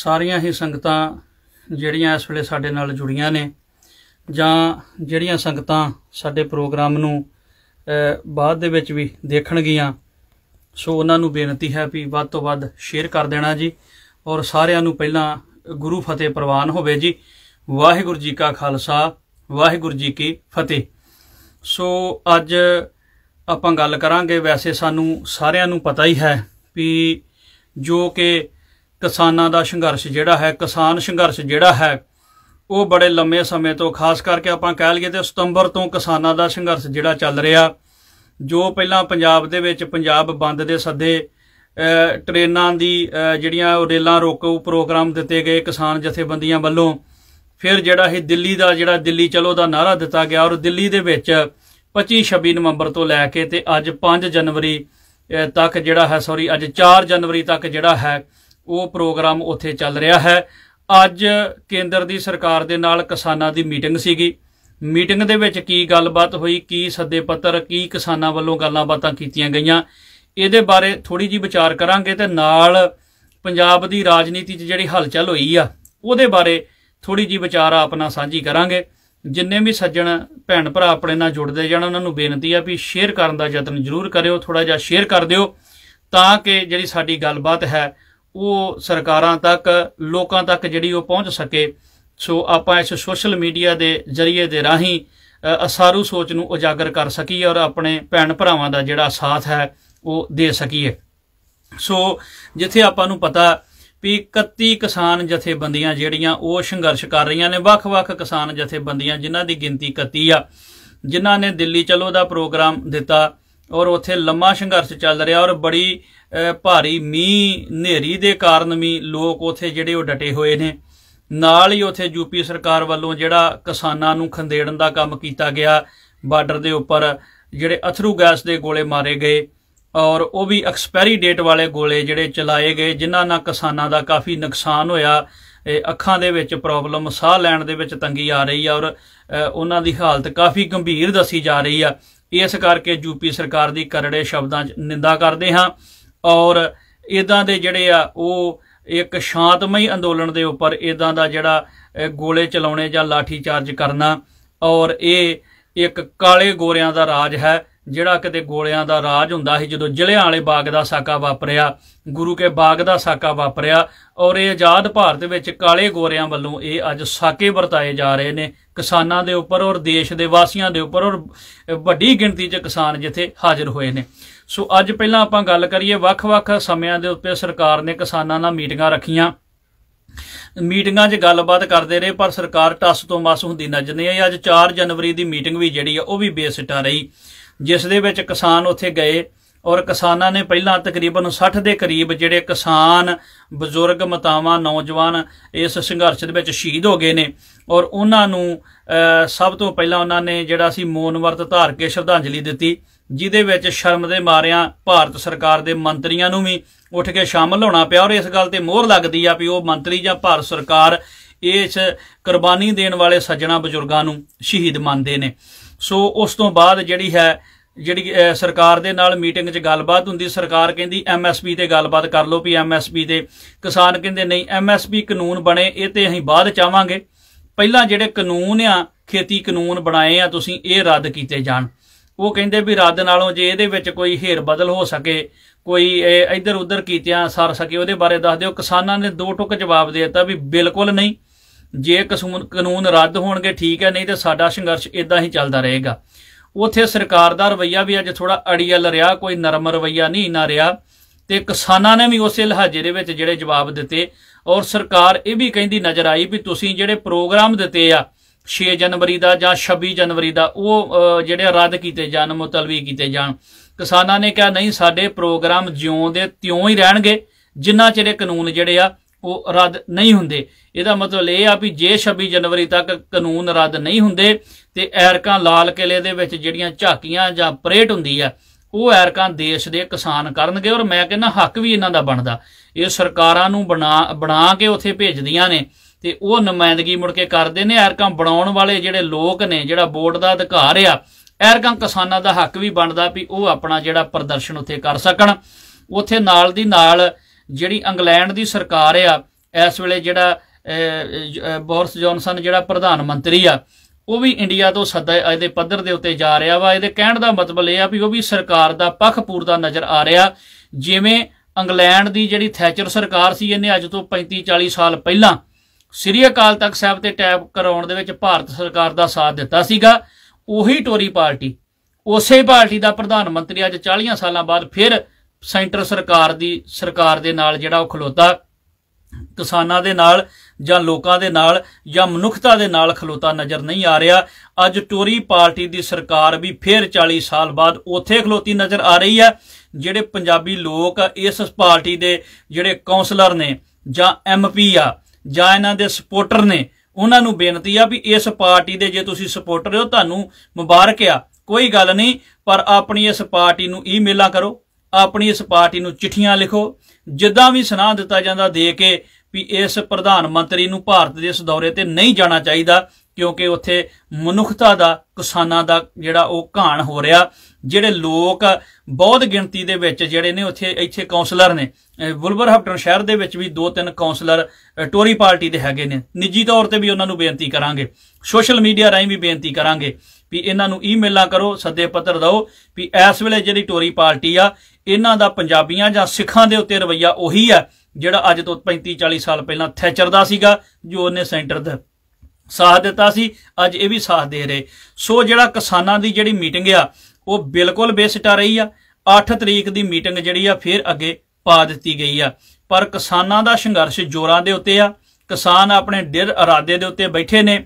ਸਾਰੀਆਂ ਹੀ ਸੰਗਤਾਂ ਜਿਹੜੀਆਂ ਇਸ ਵੇਲੇ ਸਾਡੇ ਨਾਲ ਜੁੜੀਆਂ ਨੇ ਜਾਂ ਜਿਹੜੀਆਂ ਸੰਗਤਾਂ ਸਾਡੇ ਪ੍ਰੋਗਰਾਮ ਨੂੰ ਬਾਅਦ ਦੇ ਵਿੱਚ ਵੀ ਦੇਖਣਗੀਆਂ ਸੋ ਉਹਨਾਂ ਨੂੰ ਬੇਨਤੀ ਹੈ ਵੀ ਵੱਧ ਤੋਂ ਵੱਧ ਸ਼ੇਅਰ ਕਰ ਦੇਣਾ ਜੀ ਔਰ ਸਾਰਿਆਂ ਨੂੰ ਪਹਿਲਾਂ ਗੁਰੂ ਫਤਿਹ ਪ੍ਰਵਾਨ ਹੋਵੇ ਜੀ ਵਾਹਿਗੁਰੂ ਜੀ ਕਾ ਖਾਲਸਾ ਵਾਹਿਗੁਰੂ ਜੀ ਕੀ ਫਤਿਹ ਸੋ ਅੱਜ ਆਪਾਂ ਗੱਲ ਕਰਾਂਗੇ ਵੈਸੇ ਸਾਨੂੰ ਸਾਰਿਆਂ ਨੂੰ ਪਤਾ ਹੀ ਹੈ ਵੀ ਜੋ ਕਿ ਕਿਸਾਨਾਂ ਦਾ ਸੰਘਰਸ਼ ਜਿਹੜਾ ਹੈ ਕਿਸਾਨ ਸੰਘਰਸ਼ ਜਿਹੜਾ ਹੈ ਉਹ ਬੜੇ ਲੰਮੇ ਸਮੇਂ ਤੋਂ ਖਾਸ ਕਰਕੇ ਆਪਾਂ ਕਹਿ ਲਈਏ ਤੇ ਸਤੰਬਰ ਤੋਂ ਕਿਸਾਨਾਂ ਦਾ ਸੰਘਰਸ਼ ਜਿਹੜਾ ਚੱਲ ਰਿਹਾ ਜੋ ਪਹਿਲਾਂ ਪੰਜਾਬ ਦੇ ਵਿੱਚ ਪੰਜਾਬ ਬੰਦ ਦੇ ਸੱਦੇ ਟ੍ਰੇਨਾਂ ਦੀ ਜਿਹੜੀਆਂ ਰੇਲਾਂ ਰੋਕੋ ਪ੍ਰੋਗਰਾਮ ਦਿੱਤੇ ਗਏ ਕਿਸਾਨ ਜਥੇਬੰਦੀਆਂ ਵੱਲੋਂ ਫਿਰ ਜਿਹੜਾ ਇਹ ਦਿੱਲੀ ਦਾ ਜਿਹੜਾ ਦਿੱਲੀ ਚਲੋ ਦਾ ਨਾਰਾ ਦਿੱਤਾ ਗਿਆ ਔਰ ਦਿੱਲੀ ਦੇ ਵਿੱਚ 25 26 ਨਵੰਬਰ ਤੋਂ ਲੈ ਕੇ ਤੇ ਅੱਜ 5 ਜਨਵਰੀ ਤੱਕ ਜਿਹੜਾ ਹੈ ਸੌਰੀ ਅੱਜ 4 ਜਨਵਰੀ ਤੱਕ ਜਿਹੜਾ ਹੈ ਉਹ ਪ੍ਰੋਗਰਾਮ ਉੱਥੇ ਚੱਲ ਰਿਹਾ ਹੈ ਅੱਜ ਕੇਂਦਰ ਦੀ ਸਰਕਾਰ ਦੇ ਨਾਲ ਕਿਸਾਨਾਂ ਦੀ ਮੀਟਿੰਗ ਸੀਗੀ ਮੀਟਿੰਗ ਦੇ ਵਿੱਚ ਕੀ ਗੱਲਬਾਤ ਹੋਈ ਕੀ ਸੱਦੇ ਪੱਤਰ ਕੀ ਕਿਸਾਨਾਂ ਵੱਲੋਂ ਗੱਲਾਂ ਬਾਤਾਂ ਕੀਤੀਆਂ ਗਈਆਂ ਇਹਦੇ ਬਾਰੇ ਥੋੜੀ ਜੀ ਵਿਚਾਰ ਕਰਾਂਗੇ ਤੇ ਨਾਲ ਪੰਜਾਬ ਦੀ ਰਾਜਨੀਤੀ 'ਚ ਜਿਹੜੀ ਹਲਚਲ ਹੋਈ ਆ ਉਹਦੇ ਬਾਰੇ ਥੋੜੀ ਜੀ ਵਿਚਾਰ ਆਪਣਾ ਸਾਂਝੀ ਕਰਾਂਗੇ ਜਿੰਨੇ ਵੀ ਸੱਜਣ ਭੈਣ ਭਰਾ ਆਪਣੇ ਨਾਲ ਜੁੜਦੇ ਜਾਣ ਉਹਨਾਂ ਨੂੰ ਬੇਨਤੀ ਆ ਵੀ ਸ਼ੇਅਰ ਕਰਨ ਦਾ ਯਤਨ ਜ਼ਰੂਰ ਕਰਿਓ ਥੋੜਾ ਜਿਹਾ ਸ਼ੇਅਰ ਕਰ ਦਿਓ ਤਾਂ ਕਿ ਜਿਹੜੀ ਸਾਡੀ ਗੱਲਬਾਤ ਹੈ ਉਹ ਸਰਕਾਰਾਂ ਤੱਕ ਲੋਕਾਂ ਤੱਕ ਜਿਹੜੀ ਉਹ ਪਹੁੰਚ ਸਕੇ ਸੋ ਆਪਾਂ ਇਸ ਸੋਸ਼ਲ ਮੀਡੀਆ ਦੇ ਜ਼ਰੀਏ ਦੇ ਰਾਹੀਂ ਅਸਾਰੂ ਸੋਚ ਨੂੰ ਉਜਾਗਰ ਕਰ ਸਕੀਏ ਔਰ ਆਪਣੇ ਭੈਣ ਭਰਾਵਾਂ ਦਾ ਜਿਹੜਾ ਸਾਥ ਹੈ ਉਹ ਦੇ ਸਕੀਏ ਸੋ ਜਿੱਥੇ ਆਪਾਂ ਨੂੰ ਪਤਾ ਵੀ 31 ਕਿਸਾਨ ਜਥੇਬੰਦੀਆਂ ਜਿਹੜੀਆਂ ਉਹ ਸੰਘਰਸ਼ ਕਰ ਰਹੀਆਂ ਨੇ ਵੱਖ-ਵੱਖ ਕਿਸਾਨ ਜਥੇਬੰਦੀਆਂ ਜਿਨ੍ਹਾਂ ਦੀ ਗਿਣਤੀ 31 ਆ ਜਿਨ੍ਹਾਂ ਨੇ ਦਿੱਲੀ ਚਲੋ ਦਾ ਪ੍ਰੋਗਰਾਮ ਦਿੱਤਾ ਔਰ ਉੱਥੇ ਲੰਮਾ ਸੰਘਰਸ਼ ਚੱਲ ਰਿਹਾ ਔਰ ਬੜੀ ਭਾਰੀ ਮੀਂਹ ਹਨੇਰੀ ਦੇ ਕਾਰਨ ਵੀ ਲੋਕ ਉਥੇ ਜਿਹੜੇ ਉਹ ਡਟੇ ਹੋਏ ਨੇ ਨਾਲ ਹੀ ਉਥੇ ਯੂਪੀ ਸਰਕਾਰ ਵੱਲੋਂ ਜਿਹੜਾ ਕਿਸਾਨਾਂ ਨੂੰ ਖੰਦੇੜਨ ਦਾ ਕੰਮ ਕੀਤਾ ਗਿਆ ਬਾਰਡਰ ਦੇ ਉੱਪਰ ਜਿਹੜੇ ਅਥਰੂ ਗੈਸ ਦੇ ਗੋਲੇ ਮਾਰੇ ਗਏ ਔਰ ਉਹ ਵੀ ਐਕਸਪਾਇਰੀ ਡੇਟ ਵਾਲੇ ਗੋਲੇ ਜਿਹੜੇ ਚਲਾਏ ਗਏ ਜਿਨ੍ਹਾਂ ਨਾਲ ਕਿਸਾਨਾਂ ਦਾ ਕਾਫੀ ਨੁਕਸਾਨ ਹੋਇਆ ਅੱਖਾਂ ਦੇ ਵਿੱਚ ਪ੍ਰੋਬਲਮ ਸਾਹ ਲੈਣ ਦੇ ਵਿੱਚ ਤੰਗੀ ਆ ਰਹੀ ਆ ਔਰ ਉਹਨਾਂ ਦੀ ਹਾਲਤ ਕਾਫੀ ਗੰਭੀਰ ਦੱਸੀ ਜਾ ਰਹੀ ਆ ਇਸ ਕਰਕੇ ਯੂਪੀ ਸਰਕਾਰ ਦੀ ਕਰੜੇ ਸ਼ਬਦਾਂ 'ਚ ਨਿੰਦਾ ਕਰਦੇ ਹਾਂ ਔਰ ਇਦਾਂ ਦੇ ਜਿਹੜੇ ਆ ਉਹ ਇੱਕ ਸ਼ਾਂਤਮਈ ਅੰਦੋਲਨ ਦੇ ਉੱਪਰ ਇਦਾਂ ਦਾ ਜਿਹੜਾ ਗੋਲੇ ਚਲਾਉਣੇ ਜਾਂ ਲਾਠੀ ਚਾਰਜ ਕਰਨਾ ਔਰ ਇਹ ਇੱਕ ਕਾਲੇ ਗੋਰਿਆਂ ਦਾ ਰਾਜ ਹੈ ਜਿਹੜਾ ਕਿਤੇ ਗੋਲਿਆਂ ਦਾ ਰਾਜ ਹੁੰਦਾ ਸੀ ਜਦੋਂ ਜ਼ਿਲ੍ਹਿਆਂ ਵਾਲੇ ਬਾਗ ਦਾ ਸਾਕਾ ਵਾਪਰਿਆ ਗੁਰੂ ਕੇ ਬਾਗ ਦਾ ਸਾਕਾ ਵਾਪਰਿਆ ਔਰ ਇਹ ਆਜ਼ਾਦ ਭਾਰਤ ਵਿੱਚ ਕਾਲੇ ਗੋਰਿਆਂ ਵੱਲੋਂ ਇਹ ਅੱਜ ਸਾਕੇ ਵਰਤਾਏ ਜਾ ਰਹੇ ਨੇ ਕਿਸਾਨਾਂ ਦੇ ਉੱਪਰ ਔਰ ਦੇਸ਼ ਦੇ ਵਾਸੀਆਂ ਦੇ ਉੱਪਰ ਔਰ ਵੱਡੀ ਗਿਣਤੀ 'ਚ ਕਿਸਾਨ ਜਿੱਥੇ ਹਾਜ਼ਰ ਹੋਏ ਨੇ ਸੋ ਅੱਜ ਪਹਿਲਾਂ ਆਪਾਂ ਗੱਲ ਕਰੀਏ ਵੱਖ-ਵੱਖ ਸਮਿਆਂ ਦੇ ਉੱਤੇ ਸਰਕਾਰ ਨੇ ਕਿਸਾਨਾਂ ਨਾਲ ਮੀਟਿੰਗਾਂ ਰੱਖੀਆਂ ਮੀਟਿੰਗਾਂ 'ਚ ਗੱਲਬਾਤ ਕਰਦੇ ਰਹੇ ਪਰ ਸਰਕਾਰ ਟੱਸ ਤੋਂ ਮਸ ਹੁੰਦੀ ਨਜ਼ਰ ਨਹੀਂ ਆਈ ਅੱਜ 4 ਜਨਵਰੀ ਦੀ ਮੀਟਿੰਗ ਵੀ ਜਿਹੜੀ ਆ ਉਹ ਵੀ ਬੇਸਿੱਟਾ ਰਹੀ ਜਿਸ ਦੇ ਵਿੱਚ ਕਿਸਾਨ ਉੱਥੇ ਗਏ ਔਰ ਕਿਸਾਨਾਂ ਨੇ ਪਹਿਲਾਂ ਤਕਰੀਬਨ 60 ਦੇ ਕਰੀਬ ਜਿਹੜੇ ਕਿਸਾਨ ਬਜ਼ੁਰਗ ਮਤਾਵਾਂ ਨੌਜਵਾਨ ਇਸ ਸੰਘਰਸ਼ ਦੇ ਵਿੱਚ ਸ਼ਹੀਦ ਹੋ ਗਏ ਨੇ ਔਰ ਉਹਨਾਂ ਨੂੰ ਸਭ ਤੋਂ ਪਹਿਲਾਂ ਉਹਨਾਂ ਨੇ ਜਿਹੜਾ ਸੀ ਮੋਨਵਰਤ ਵਰਤ ਧਾਰ ਕੇ ਸ਼ਰਧਾਂਜਲੀ ਦਿੱਤੀ ਜਿਹਦੇ ਵਿੱਚ ਸ਼ਰਮ ਦੇ ਮਾਰਿਆਂ ਭਾਰਤ ਸਰਕਾਰ ਦੇ ਮੰਤਰੀਆਂ ਨੂੰ ਵੀ ਉੱਠ ਕੇ ਸ਼ਾਮਲ ਹੋਣਾ ਪਿਆ ਔਰ ਇਸ ਗੱਲ ਤੇ ਮੋਹਰ ਲੱਗਦੀ ਆ ਵੀ ਉਹ ਮੰਤਰੀ ਜਾਂ ਭਾਰਤ ਸਰਕਾਰ ਇਸ ਕੁਰਬਾਨੀ ਦੇਣ ਵਾਲੇ ਸੱਜਣਾ ਬਜ਼ੁਰਗਾਂ ਨੂੰ ਸ਼ਹੀਦ ਮੰਨਦੇ ਨੇ ਸੋ ਉਸ ਤੋਂ ਬਾਅਦ ਜਿਹੜੀ ਹੈ ਜਿਹੜੀ ਸਰਕਾਰ ਦੇ ਨਾਲ ਮੀਟਿੰਗ 'ਚ ਗੱਲਬਾਤ ਹੁੰਦੀ ਸਰਕਾਰ ਕਹਿੰਦੀ ਐਮਐਸਪੀ ਤੇ ਗੱਲਬਾਤ ਕਰ ਲਓ ਵੀ ਐਮਐਸਪੀ ਤੇ ਕਿਸਾਨ ਕਹਿੰਦੇ ਨਹੀਂ ਐਮਐਸਪੀ ਕਾਨੂੰਨ ਬਣੇ ਇਹ ਤੇ ਅਸੀਂ ਬਾਅਦ ਚਾਹਾਂਗੇ ਪਹਿਲਾਂ ਜਿਹੜੇ ਕਾਨੂੰਨ ਆ ਖੇਤੀ ਕਾਨੂੰਨ ਬਣਾਏ ਆ ਤੁਸੀਂ ਇਹ ਰੱਦ ਕੀਤੇ ਜਾਣ ਉਹ ਕਹਿੰਦੇ ਵੀ ਰੱਦ ਨਾਲੋਂ ਜੇ ਇਹਦੇ ਵਿੱਚ ਕੋਈ ਹੇਰ ਬਦਲ ਹੋ ਸਕੇ ਕੋਈ ਇੱਧਰ ਉੱਧਰ ਕੀਤਿਆਂ ਸਰ ਸਕੇ ਉਹਦੇ ਬਾਰੇ ਦੱਸ ਦਿਓ ਕਿਸਾਨਾਂ ਨੇ ਦੋ ਟੁਕ ਜਵਾਬ ਦੇ ਦਿੱਤਾ ਵੀ ਬਿਲਕੁਲ ਨਹੀਂ ਜੇ ਕਾਨੂੰਨ ਰੱਦ ਹੋਣਗੇ ਠੀਕ ਹੈ ਨਹੀਂ ਤੇ ਸਾਡਾ ਸੰਘਰਸ਼ ਇਦਾਂ ਹੀ ਚੱਲਦਾ ਰਹੇਗਾ ਉਥੇ ਸਰਕਾਰ ਦਾ ਰਵਈਆ ਵੀ ਅੱਜ ਥੋੜਾ ਅੜੀਅਲ ਰਿਹਾ ਕੋਈ ਨਰਮ ਰਵਈਆ ਨਹੀਂ ਨਾ ਰਿਹਾ ਤੇ ਕਿਸਾਨਾਂ ਨੇ ਵੀ ਉਸੇ ਲਹਾਜੇ ਦੇ ਵਿੱਚ ਜਿਹੜੇ ਜਵਾਬ ਦਿੱਤੇ ਔਰ ਸਰਕਾਰ ਇਹ ਵੀ ਕਹਿੰਦੀ ਨਜ਼ਰ ਆਈ ਵੀ ਤੁਸੀਂ ਜਿਹੜੇ ਪ੍ਰੋਗਰਾਮ ਦਿੱਤੇ ਆ 6 ਜਨਵਰੀ ਦਾ ਜਾਂ 26 ਜਨਵਰੀ ਦਾ ਉਹ ਜਿਹੜੇ ਰੱਦ ਕੀਤੇ ਜਾਣ ਮੁਤਲਵੀ ਕੀਤੇ ਜਾਣ ਕਿਸਾਨਾਂ ਨੇ ਕਿਹਾ ਨਹੀਂ ਸਾਡੇ ਪ੍ਰੋਗਰਾਮ ਜਿਉਂ ਦੇ ਤਿਉਂ ਹੀ ਰਹਿਣਗੇ ਜਿੰਨਾ ਚਿਰ ਇਹ ਕਾਨੂੰਨ ਜਿਹੜੇ ਆ ਉਹ ਰੱਦ ਨਹੀਂ ਹੁੰਦੇ ਇਹਦਾ ਮਤਲਬ ਇਹ ਆ ਵੀ ਜੇ 26 ਜਨਵਰੀ ਤੱਕ ਕਾਨੂੰਨ ਰੱਦ ਨਹੀਂ ਹੁੰਦੇ ਤੇ ਐਰਕਾਂ ਲਾਲ ਕਿਲੇ ਦੇ ਵਿੱਚ ਜਿਹੜੀਆਂ ਝਾਕੀਆਂ ਜਾਂ ਪਰੇਡ ਹੁੰਦੀ ਆ ਉਹ ਐਰਕਾਂ ਦੇਸ਼ ਦੇ ਕਿਸਾਨ ਕਰਨਗੇ ਔਰ ਮੈਂ ਕਹਿੰਦਾ ਹੱਕ ਵੀ ਇਹਨਾਂ ਦਾ ਬਣਦਾ ਇਹ ਸਰਕਾਰਾਂ ਨੂੰ ਬਣਾ ਬਣਾ ਕੇ ਉੱਥੇ ਭੇਜਦੀਆਂ ਨੇ ਤੇ ਉਹ ਨੁਮਾਇੰਦਗੀ ਮੁੜ ਕੇ ਕਰਦੇ ਨੇ ਐਰਕਾਂ ਬਣਾਉਣ ਵਾਲੇ ਜਿਹੜੇ ਲੋਕ ਨੇ ਜਿਹੜਾ ਬੋਰਡ ਦਾ ਅਧਿਕਾਰ ਆ ਐਰਕਾਂ ਕਿਸਾਨਾਂ ਦਾ ਹੱਕ ਵੀ ਬਣਦਾ ਵੀ ਉਹ ਆਪਣਾ ਜਿਹੜਾ ਪ੍ਰਦਰਸ਼ਨ ਉੱਥੇ ਕਰ ਸਕਣ ਉੱਥੇ ਨਾਲ ਦੀ ਨਾਲ ਜਿਹੜੀ ਇੰਗਲੈਂਡ ਦੀ ਸਰਕਾਰ ਆ ਇਸ ਵੇਲੇ ਜਿਹੜਾ ਬੋਰਸ ਜੌਨਸਨ ਜਿਹੜਾ ਪ੍ਰਧਾਨ ਮੰਤਰੀ ਆ ਉਹ ਵੀ ਇੰਡੀਆ ਤੋਂ ਸੱਦਾ ਇਹਦੇ ਪੱਧਰ ਦੇ ਉੱਤੇ ਜਾ ਰਿਹਾ ਵਾ ਇਹਦੇ ਕਹਿਣ ਦਾ ਮਤਲਬ ਇਹ ਆ ਵੀ ਉਹ ਵੀ ਸਰਕਾਰ ਦਾ ਪੱਖ ਪੂਰਦਾ ਨਜ਼ਰ ਆ ਰਿਹਾ ਜਿਵੇਂ ਇੰਗਲੈਂਡ ਦੀ ਜਿਹੜੀ ਥੈਚਰ ਸਰਕਾਰ ਸੀ ਇਹਨੇ ਅੱਜ ਤੋਂ 35 40 ਸਾਲ ਪਹਿਲਾਂ ਸ੍ਰੀ ਅਕਾਲ ਤਖਤ ਸਾਹਿਬ ਤੇ ਟੈਪ ਕਰਾਉਣ ਦੇ ਵਿੱਚ ਭਾਰਤ ਸਰਕਾਰ ਦਾ ਸਾਥ ਦਿੱਤਾ ਸੀਗਾ ਉਹੀ ਟੋਰੀ ਪਾਰਟੀ ਉਸੇ ਪਾਰਟੀ ਦਾ ਪ੍ਰਧਾਨ ਮੰਤਰੀ ਅੱਜ 40 ਸਾਲਾਂ ਬਾਅਦ ਫਿਰ ਸੈਂਟਰ ਸਰਕਾਰ ਦੀ ਸਰਕਾਰ ਦੇ ਨਾਲ ਜਿਹੜਾ ਉਹ ਖਲੋਤਾ ਕਿਸਾਨਾਂ ਦੇ ਨਾਲ ਜਾਂ ਲੋਕਾਂ ਦੇ ਨਾਲ ਜਾਂ ਮਨੁੱਖਤਾ ਦੇ ਨਾਲ ਖਲੋਤਾ ਨਜ਼ਰ ਨਹੀਂ ਆ ਰਿਹਾ ਅੱਜ ਟੋਰੀ ਪਾਰਟੀ ਦੀ ਸਰਕਾਰ ਵੀ ਫਿਰ 40 ਸਾਲ ਬਾਅਦ ਉੱਥੇ ਖਲੋਤੀ ਨਜ਼ਰ ਆ ਰਹੀ ਹੈ ਜਿਹੜੇ ਪੰਜਾਬੀ ਲੋਕ ਇਸ ਪਾਰਟੀ ਦੇ ਜਿਹੜੇ ਕਾਉਂਸਲਰ ਨੇ ਜਾਂ ਐਮਪੀ ਆ ਜਾਂ ਇਹਨਾਂ ਦੇ ਸਪੋਰਟਰ ਨੇ ਉਹਨਾਂ ਨੂੰ ਬੇਨਤੀ ਆ ਵੀ ਇਸ ਪਾਰਟੀ ਦੇ ਜੇ ਤੁਸੀਂ ਸਪੋਰਟਰ ਹੋ ਤੁਹਾਨੂੰ ਮੁਬਾਰਕ ਆ ਕੋਈ ਗੱਲ ਨਹੀਂ ਪਰ ਆਪਣੀ ਇਸ ਪਾਰਟੀ ਨੂੰ ਈਮੇਲਾਂ ਕਰੋ ਆਪਣੀ ਇਸ ਪਾਰਟੀ ਨੂੰ ਚਿੱਠੀਆਂ ਲਿਖੋ ਜਿੱਦਾਂ ਵੀ ਸੁਨਾਹ ਦਿੱਤਾ ਜਾਂਦਾ ਦੇ ਕੇ ਵੀ ਇਸ ਪ੍ਰਧਾਨ ਮੰਤਰੀ ਨੂੰ ਭਾਰਤ ਦੇ ਇਸ ਦੌਰੇ ਤੇ ਨਹੀਂ ਜਾਣਾ ਚਾਹੀਦਾ ਕਿਉਂਕਿ ਉੱਥੇ ਮਨੁੱਖਤਾ ਦਾ ਕਿਸਾਨਾਂ ਦਾ ਜਿਹੜਾ ਉਹ ਘਾਣ ਹੋ ਰਿਹਾ ਜਿਹੜੇ ਲੋਕ ਬਹੁਤ ਗਿਣਤੀ ਦੇ ਵਿੱਚ ਜਿਹੜੇ ਨੇ ਉੱਥੇ ਇੱਥੇ ਕਾਉਂਸਲਰ ਨੇ ਵੁਲਵਰਹੈਂਪਟਨ ਸ਼ਹਿਰ ਦੇ ਵਿੱਚ ਵੀ ਦੋ ਤਿੰਨ ਕਾਉਂਸਲਰ ਟੋਰੀ ਪਾਰਟੀ ਦੇ ਹੈਗੇ ਨੇ ਨਿੱਜੀ ਤੌਰ ਤੇ ਵੀ ਉਹਨਾਂ ਨੂੰ ਬੇਨਤੀ ਕਰਾਂਗੇ ਸੋਸ਼ਲ ਮੀਡੀਆ ਰਾਹੀਂ ਵੀ ਬੇਨਤੀ ਕਰਾਂਗੇ ਵੀ ਇਹਨਾਂ ਨੂੰ ਈਮੇਲਾਂ ਕਰੋ ਸੱਦੇ ਪੱਤਰ ਦਿਓ ਵੀ ਇਸ ਵੇਲੇ ਜਿਹੜੀ ਟੋਰੀ ਪਾਰਟੀ ਆ ਇਹਨਾਂ ਦਾ ਪੰਜਾਬੀਆਂ ਜਾਂ ਸਿੱਖਾਂ ਦੇ ਉੱਤੇ ਰਵਈਆ ਉਹੀ ਆ ਜਿਹੜਾ ਅੱਜ ਤੋਂ 35 40 ਸਾਲ ਪਹਿਲਾਂ ਥੈਚਰ ਦਾ ਸੀਗਾ ਜੋ ਉਹਨੇ ਸੈਂਟਰ ਦਾ ਸਾਥ ਦਿੱਤਾ ਸੀ ਅੱਜ ਇਹ ਵੀ ਸਾਥ ਦੇ ਰਹੇ ਸੋ ਜਿਹੜਾ ਕਿਸਾਨਾਂ ਦੀ ਜਿਹੜੀ ਮੀਟਿੰਗ ਆ ਉਹ ਬਿਲਕੁਲ ਬੇਸਟਾ ਰਹੀ ਆ 8 ਤਰੀਕ ਦੀ ਮੀਟਿੰਗ ਜਿਹੜੀ ਆ ਫੇਰ ਅੱਗੇ ਪਾ ਦਿੱਤੀ ਗਈ ਆ ਪਰ ਕਿਸਾਨਾਂ ਦਾ ਸੰਘਰਸ਼ ਜੋਰਾਂ ਦੇ ਉੱਤੇ ਆ ਕਿਸਾਨ ਆਪਣੇ ਡਿਰ ਇਰਾਦੇ ਦੇ ਉੱਤੇ ਬੈਠੇ ਨੇ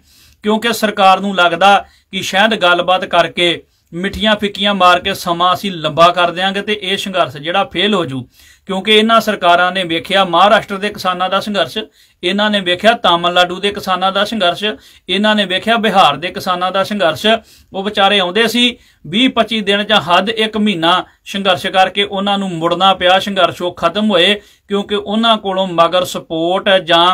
ਕਿਉਂਕਿ ਸਰਕਾਰ ਨੂੰ ਲੱਗਦਾ ਕਿ ਸ਼ਾਇਦ ਗੱਲਬਾਤ ਕਰਕੇ ਮਿੱਠੀਆਂ ਫਿੱਕੀਆਂ ਮਾਰ ਕੇ ਸਮਾਂ ਅਸੀਂ ਲੰਬਾ ਕਰ ਦੇਾਂਗੇ ਤੇ ਇਹ ਸੰਘਰਸ਼ ਜਿਹੜਾ ਫੇਲ ਹੋ ਜੂ ਕਿਉਂਕਿ ਇਹਨਾਂ ਸਰਕਾਰਾਂ ਨੇ ਵੇਖਿਆ ਮਹਾਰਾਸ਼ਟਰ ਦੇ ਕਿਸਾਨਾਂ ਦਾ ਸੰਘਰਸ਼ ਇਹਨਾਂ ਨੇ ਵੇਖਿਆ ਤਾਮਿਲਨਾਡੂ ਦੇ ਕਿਸਾਨਾਂ ਦਾ ਸੰਘਰਸ਼ ਇਹਨਾਂ ਨੇ ਵੇਖਿਆ ਬਿਹਾਰ ਦੇ ਕਿਸਾਨਾਂ ਦਾ ਸੰਘਰਸ਼ ਉਹ ਵਿਚਾਰੇ ਆਉਂਦੇ ਸੀ 20-25 ਦਿਨ ਜਾਂ ਹੱਦ 1 ਮਹੀਨਾ ਸੰਘਰਸ਼ ਕਰਕੇ ਉਹਨਾਂ ਨੂੰ ਮੁੜਨਾ ਪਿਆ ਸੰਘਰਸ਼ ਉਹ ਖਤਮ ਹੋਏ ਕਿਉਂਕਿ ਉਹਨਾਂ ਕੋਲੋਂ ਮਗਰ ਸਪੋਰਟ ਜਾਂ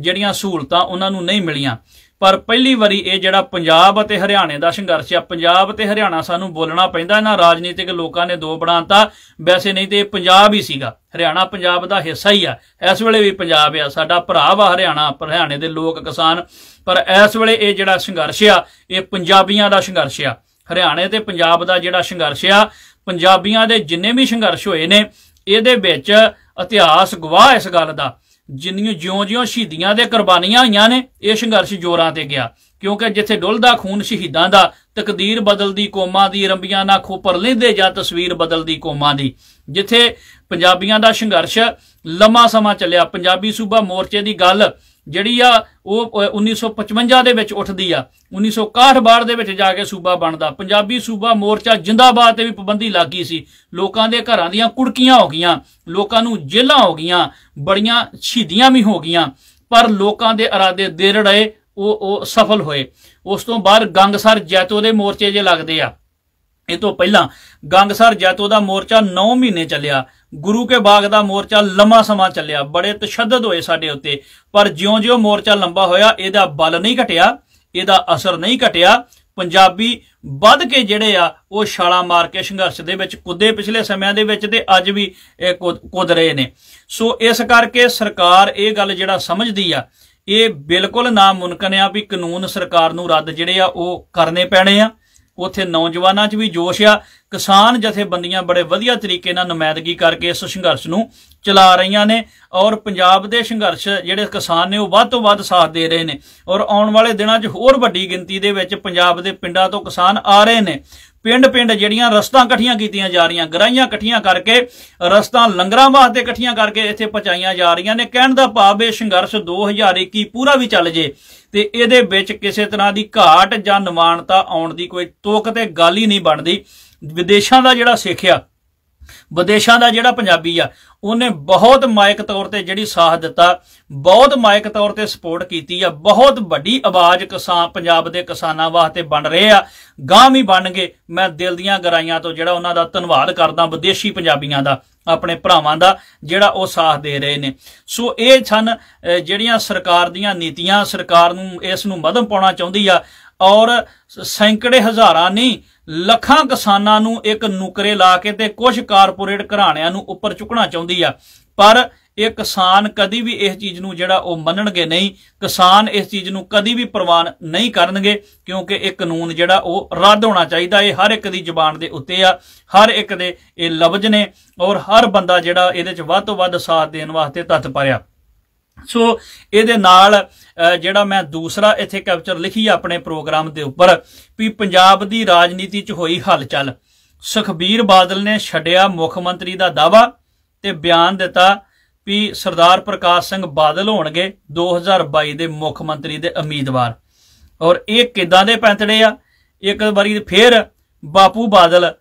ਜਿਹੜੀਆਂ ਸਹੂਲਤਾਂ ਉਹਨਾਂ ਨੂੰ ਨਹੀਂ ਮਿਲੀਆਂ ਪਰ ਪਹਿਲੀ ਵਾਰੀ ਇਹ ਜਿਹੜਾ ਪੰਜਾਬ ਅਤੇ ਹਰਿਆਣੇ ਦਾ ਸੰਘਰਸ਼ ਆ ਪੰਜਾਬ ਤੇ ਹਰਿਆਣਾ ਸਾਨੂੰ ਬੋਲਣਾ ਪੈਂਦਾ ਇਹਨਾਂ ਰਾਜਨੀਤਿਕ ਲੋਕਾਂ ਨੇ ਦੋ ਬਣਾਤਾ ਵੈਸੇ ਨਹੀਂ ਤੇ ਇਹ ਪੰਜਾਬ ਹੀ ਸੀਗਾ ਹਰਿਆਣਾ ਪੰਜਾਬ ਦਾ ਹਿੱਸਾ ਹੀ ਆ ਇਸ ਵੇਲੇ ਵੀ ਪੰਜਾਬ ਆ ਸਾਡਾ ਭਰਾ ਵਾ ਹਰਿਆਣਾ ਹਰਿਆਣੇ ਦੇ ਲੋਕ ਕਿਸਾਨ ਪਰ ਇਸ ਵੇਲੇ ਇਹ ਜਿਹੜਾ ਸੰਘਰਸ਼ ਆ ਇਹ ਪੰਜਾਬੀਆਂ ਦਾ ਸੰਘਰਸ਼ ਆ ਹਰਿਆਣੇ ਤੇ ਪੰਜਾਬ ਦਾ ਜਿਹੜਾ ਸੰਘਰਸ਼ ਆ ਪੰਜਾਬੀਆਂ ਦੇ ਜਿੰਨੇ ਵੀ ਸੰਘਰਸ਼ ਹੋਏ ਨੇ ਇਹਦੇ ਵਿੱਚ ਇਤਿਹਾਸ ਗਵਾਹ ਇਸ ਗੱਲ ਦਾ ਜਿੰਨੀਆਂ ਜਿਉਂ-ਜਿਉਂ ਸ਼ਹੀਦੀਆਂ ਦੇ ਕੁਰਬਾਨੀਆਂ ਹੋਈਆਂ ਨੇ ਇਹ ਸੰਘਰਸ਼ ਜ਼ੋਰਾਂ ਤੇ ਗਿਆ ਕਿਉਂਕਿ ਜਿੱਥੇ ਡੁੱਲਦਾ ਖੂਨ ਸ਼ਹੀਦਾਂ ਦਾ ਤਕਦੀਰ ਬਦਲਦੀ ਕੋਮਾਂ ਦੀ ਰੰਬੀਆਂ ਨਾ ਖੋਪਰ ਲੈਂਦੇ ਜਾਂ ਤਸਵੀਰ ਬਦਲਦੀ ਕੋਮਾਂ ਦੀ ਜਿੱਥੇ ਪੰਜਾਬੀਆਂ ਦਾ ਸੰਘਰਸ਼ ਲੰਮਾ ਸਮਾਂ ਚੱਲਿਆ ਪੰਜਾਬੀ ਸੂਬਾ ਮੋਰਚੇ ਦੀ ਗੱਲ ਜਿਹੜੀ ਆ ਉਹ 1955 ਦੇ ਵਿੱਚ ਉੱਠਦੀ ਆ 1961 ਬਾਅਦ ਦੇ ਵਿੱਚ ਜਾ ਕੇ ਸੂਬਾ ਬਣਦਾ ਪੰਜਾਬੀ ਸੂਬਾ ਮੋਰਚਾ ਜਿੰਦਾਬਾਦ ਤੇ ਵੀ ਪਾਬੰਦੀ ਲੱਗੀ ਸੀ ਲੋਕਾਂ ਦੇ ਘਰਾਂ ਦੀਆਂ ਕੁੜਕੀਆਂ ਹੋ ਗਈਆਂ ਲੋਕਾਂ ਨੂੰ ਜੇਲਾਂ ਹੋ ਗਈਆਂ ਬੜੀਆਂ ਛਿਦੀਆਂ ਵੀ ਹੋ ਗਈਆਂ ਪਰ ਲੋਕਾਂ ਦੇ ਇਰਾਦੇ ਦੇੜੜੇ ਉਹ ਉਹ ਸਫਲ ਹੋਏ ਉਸ ਤੋਂ ਬਾਅਦ ਗੰਗਸਰ ਜੈਤੋ ਦੇ ਮੋਰਚੇ ਜੇ ਲੱਗਦੇ ਆ ਇਹ ਤੋਂ ਪਹਿਲਾਂ ਗੰਗਸਰ ਜੈਤੋ ਦਾ ਮੋਰਚਾ 9 ਮਹੀਨੇ ਚੱਲਿਆ ਗੁਰੂ ਕੇ ਬਾਗ ਦਾ ਮੋਰਚਾ ਲੰਮਾ ਸਮਾਂ ਚੱਲਿਆ ਬੜੇ ਤਸ਼ੱਦਦ ਹੋਏ ਸਾਡੇ ਉੱਤੇ ਪਰ ਜਿਉਂ-ਜਿਉਂ ਮੋਰਚਾ ਲੰਬਾ ਹੋਇਆ ਇਹਦਾ ਬਲ ਨਹੀਂ ਘਟਿਆ ਇਹਦਾ ਅਸਰ ਨਹੀਂ ਘਟਿਆ ਪੰਜਾਬੀ ਵੱਧ ਕੇ ਜਿਹੜੇ ਆ ਉਹ ਛਾਲਾ ਮਾਰ ਕੇ ਸੰਘਰਸ਼ ਦੇ ਵਿੱਚ ਕੁੱਦੇ ਪਿਛਲੇ ਸਮਿਆਂ ਦੇ ਵਿੱਚ ਤੇ ਅੱਜ ਵੀ ਕੁੱਦ ਰਹੇ ਨੇ ਸੋ ਇਸ ਕਰਕੇ ਸਰਕਾਰ ਇਹ ਗੱਲ ਜਿਹੜਾ ਸਮਝਦੀ ਆ ਇਹ ਬਿਲਕੁਲ ਨਾ ਮੁਨਕਨ ਆ ਵੀ ਕਾਨੂੰਨ ਸਰਕਾਰ ਨੂੰ ਰੱਦ ਜਿਹੜੇ ਆ ਉਹ ਕਰਨੇ ਪੈਣੇ ਆ ਉੱਥੇ ਨੌਜਵਾਨਾਂ 'ਚ ਵੀ ਜੋਸ਼ ਆ ਕਿਸਾਨ ਜਥੇਬੰਦੀਆਂ ਬੜੇ ਵਧੀਆ ਤਰੀਕੇ ਨਾਲ ਨਮਾਇਦਗੀ ਕਰਕੇ ਇਸ ਸੰਘਰਸ਼ ਨੂੰ ਚਲਾ ਰਹੀਆਂ ਨੇ ਔਰ ਪੰਜਾਬ ਦੇ ਸੰਘਰਸ਼ ਜਿਹੜੇ ਕਿਸਾਨ ਨੇ ਉਹ ਵੱਧ ਤੋਂ ਵੱਧ ਸਾਥ ਦੇ ਰਹੇ ਨੇ ਔਰ ਆਉਣ ਵਾਲੇ ਦਿਨਾਂ 'ਚ ਹੋਰ ਵੱਡੀ ਗਿਣਤੀ ਦੇ ਵਿੱਚ ਪੰਜਾਬ ਦੇ ਪਿੰਡਾਂ ਤੋਂ ਕਿਸਾਨ ਆ ਰਹੇ ਨੇ ਪਿੰਡ-ਪਿੰਡ ਜਿਹੜੀਆਂ ਰਸਤਾਂ ਇਕੱਠੀਆਂ ਕੀਤੀਆਂ ਜਾ ਰਹੀਆਂ ਗਰਾਈਆਂ ਇਕੱਠੀਆਂ ਕਰਕੇ ਰਸਤਾਂ ਲੰਗਰਾਂ ਵਾਸਤੇ ਇਕੱਠੀਆਂ ਕਰਕੇ ਇੱਥੇ ਪਹੁੰਚਾਈਆਂ ਜਾ ਰਹੀਆਂ ਨੇ ਕਹਿਣ ਦਾ ਭਾਵ ਇਹ ਸੰਘਰਸ਼ 2021 ਪੂਰਾ ਵੀ ਚੱਲ ਜੇ ਤੇ ਇਹਦੇ ਵਿੱਚ ਕਿਸੇ ਤਰ੍ਹਾਂ ਦੀ ਘਾਟ ਜਾਂ ਨਿਮਾਨਤਾ ਆਉਣ ਦੀ ਕੋਈ ਤੋਕ ਤੇ ਗੱਲ ਹੀ ਨਹੀਂ ਬਣਦੀ ਵਿਦੇਸ਼ਾਂ ਦਾ ਜਿਹੜਾ ਸਿੱਖਿਆ ਵਿਦੇਸ਼ਾਂ ਦਾ ਜਿਹੜਾ ਪੰਜਾਬੀ ਆ ਉਹਨੇ ਬਹੁਤ ਮਾਇਕ ਤੌਰ ਤੇ ਜਿਹੜੀ ਸਾਥ ਦਿੱਤਾ ਬਹੁਤ ਮਾਇਕ ਤੌਰ ਤੇ ਸਪੋਰਟ ਕੀਤੀ ਆ ਬਹੁਤ ਵੱਡੀ ਆਵਾਜ਼ ਕਿਸਾਨ ਪੰਜਾਬ ਦੇ ਕਿਸਾਨਾਂ ਵਾਸਤੇ ਬਣ ਰਹੇ ਆ ਗਾਂ ਵੀ ਬਣਗੇ ਮੈਂ ਦਿਲ ਦੀਆਂ ਗਰਾਈਆਂ ਤੋਂ ਜਿਹੜਾ ਉਹਨਾਂ ਦਾ ਧੰਨਵਾਦ ਕਰਦਾ ਵਿਦੇਸ਼ੀ ਪੰਜਾਬੀਆਂ ਦਾ ਆਪਣੇ ਭਰਾਵਾਂ ਦਾ ਜਿਹੜਾ ਉਹ ਸਾਥ ਦੇ ਰਹੇ ਨੇ ਸੋ ਇਹ ਛਨ ਜਿਹੜੀਆਂ ਸਰਕਾਰ ਦੀਆਂ ਨੀਤੀਆਂ ਸਰਕਾਰ ਨੂੰ ਇਸ ਨੂੰ ਮਦਦ ਪਾਉਣਾ ਚਾਹੁੰਦੀ ਆ ਔਰ ਸੈਂਕੜੇ ਹਜ਼ਾਰਾਂ ਨਹੀਂ ਲੱਖਾਂ ਕਿਸਾਨਾਂ ਨੂੰ ਇੱਕ ਨੁਕਰੇ ਲਾ ਕੇ ਤੇ ਕੁਝ ਕਾਰਪੋਰੇਟ ਘਰਾਣਿਆਂ ਨੂੰ ਉੱਪਰ ਚੁੱਕਣਾ ਚਾਹੁੰਦੀ ਆ ਪਰ ਇਹ ਕਿਸਾਨ ਕਦੀ ਵੀ ਇਸ ਚੀਜ਼ ਨੂੰ ਜਿਹੜਾ ਉਹ ਮੰਨਣਗੇ ਨਹੀਂ ਕਿਸਾਨ ਇਸ ਚੀਜ਼ ਨੂੰ ਕਦੀ ਵੀ ਪ੍ਰਵਾਨ ਨਹੀਂ ਕਰਨਗੇ ਕਿਉਂਕਿ ਇਹ ਕਾਨੂੰਨ ਜਿਹੜਾ ਉਹ ਰੱਦ ਹੋਣਾ ਚਾਹੀਦਾ ਇਹ ਹਰ ਇੱਕ ਦੀ ਜ਼ੁਬਾਨ ਦੇ ਉੱਤੇ ਆ ਹਰ ਇੱਕ ਦੇ ਇਹ ਲਬਜ ਨੇ ਔਰ ਹਰ ਬੰਦਾ ਜਿਹੜਾ ਇਹਦੇ 'ਚ ਵੱਧ ਤੋਂ ਵੱਧ ਸਾਥ ਦੇਣ ਵਾਸਤੇ ਤਤਪਰ ਆ ਸੋ ਇਹਦੇ ਨਾਲ ਜਿਹੜਾ ਮੈਂ ਦੂਸਰਾ ਇੱਥੇ ਕੈਪਚਰ ਲਿਖੀ ਆਪਣੇ ਪ੍ਰੋਗਰਾਮ ਦੇ ਉੱਪਰ ਵੀ ਪੰਜਾਬ ਦੀ ਰਾਜਨੀਤੀ 'ਚ ਹੋਈ ਹਲਚਲ ਸੁਖਬੀਰ ਬਾਦਲ ਨੇ ਛੱਡਿਆ ਮੁੱਖ ਮੰਤਰੀ ਦਾ ਦਾਵਾ ਤੇ ਬਿਆਨ ਦਿੱਤਾ ਵੀ ਸਰਦਾਰ ਪ੍ਰਕਾਸ਼ ਸਿੰਘ ਬਾਦਲ ਹੋਣਗੇ 2022 ਦੇ ਮੁੱਖ ਮੰਤਰੀ ਦੇ ਉਮੀਦਵਾਰ ਔਰ ਇਹ ਕਿਦਾਂ ਦੇ ਪੈਂਤੜੇ ਆ ਇੱਕ ਵਾਰੀ ਫੇਰ ਬਾਪੂ ਬਾਦਲ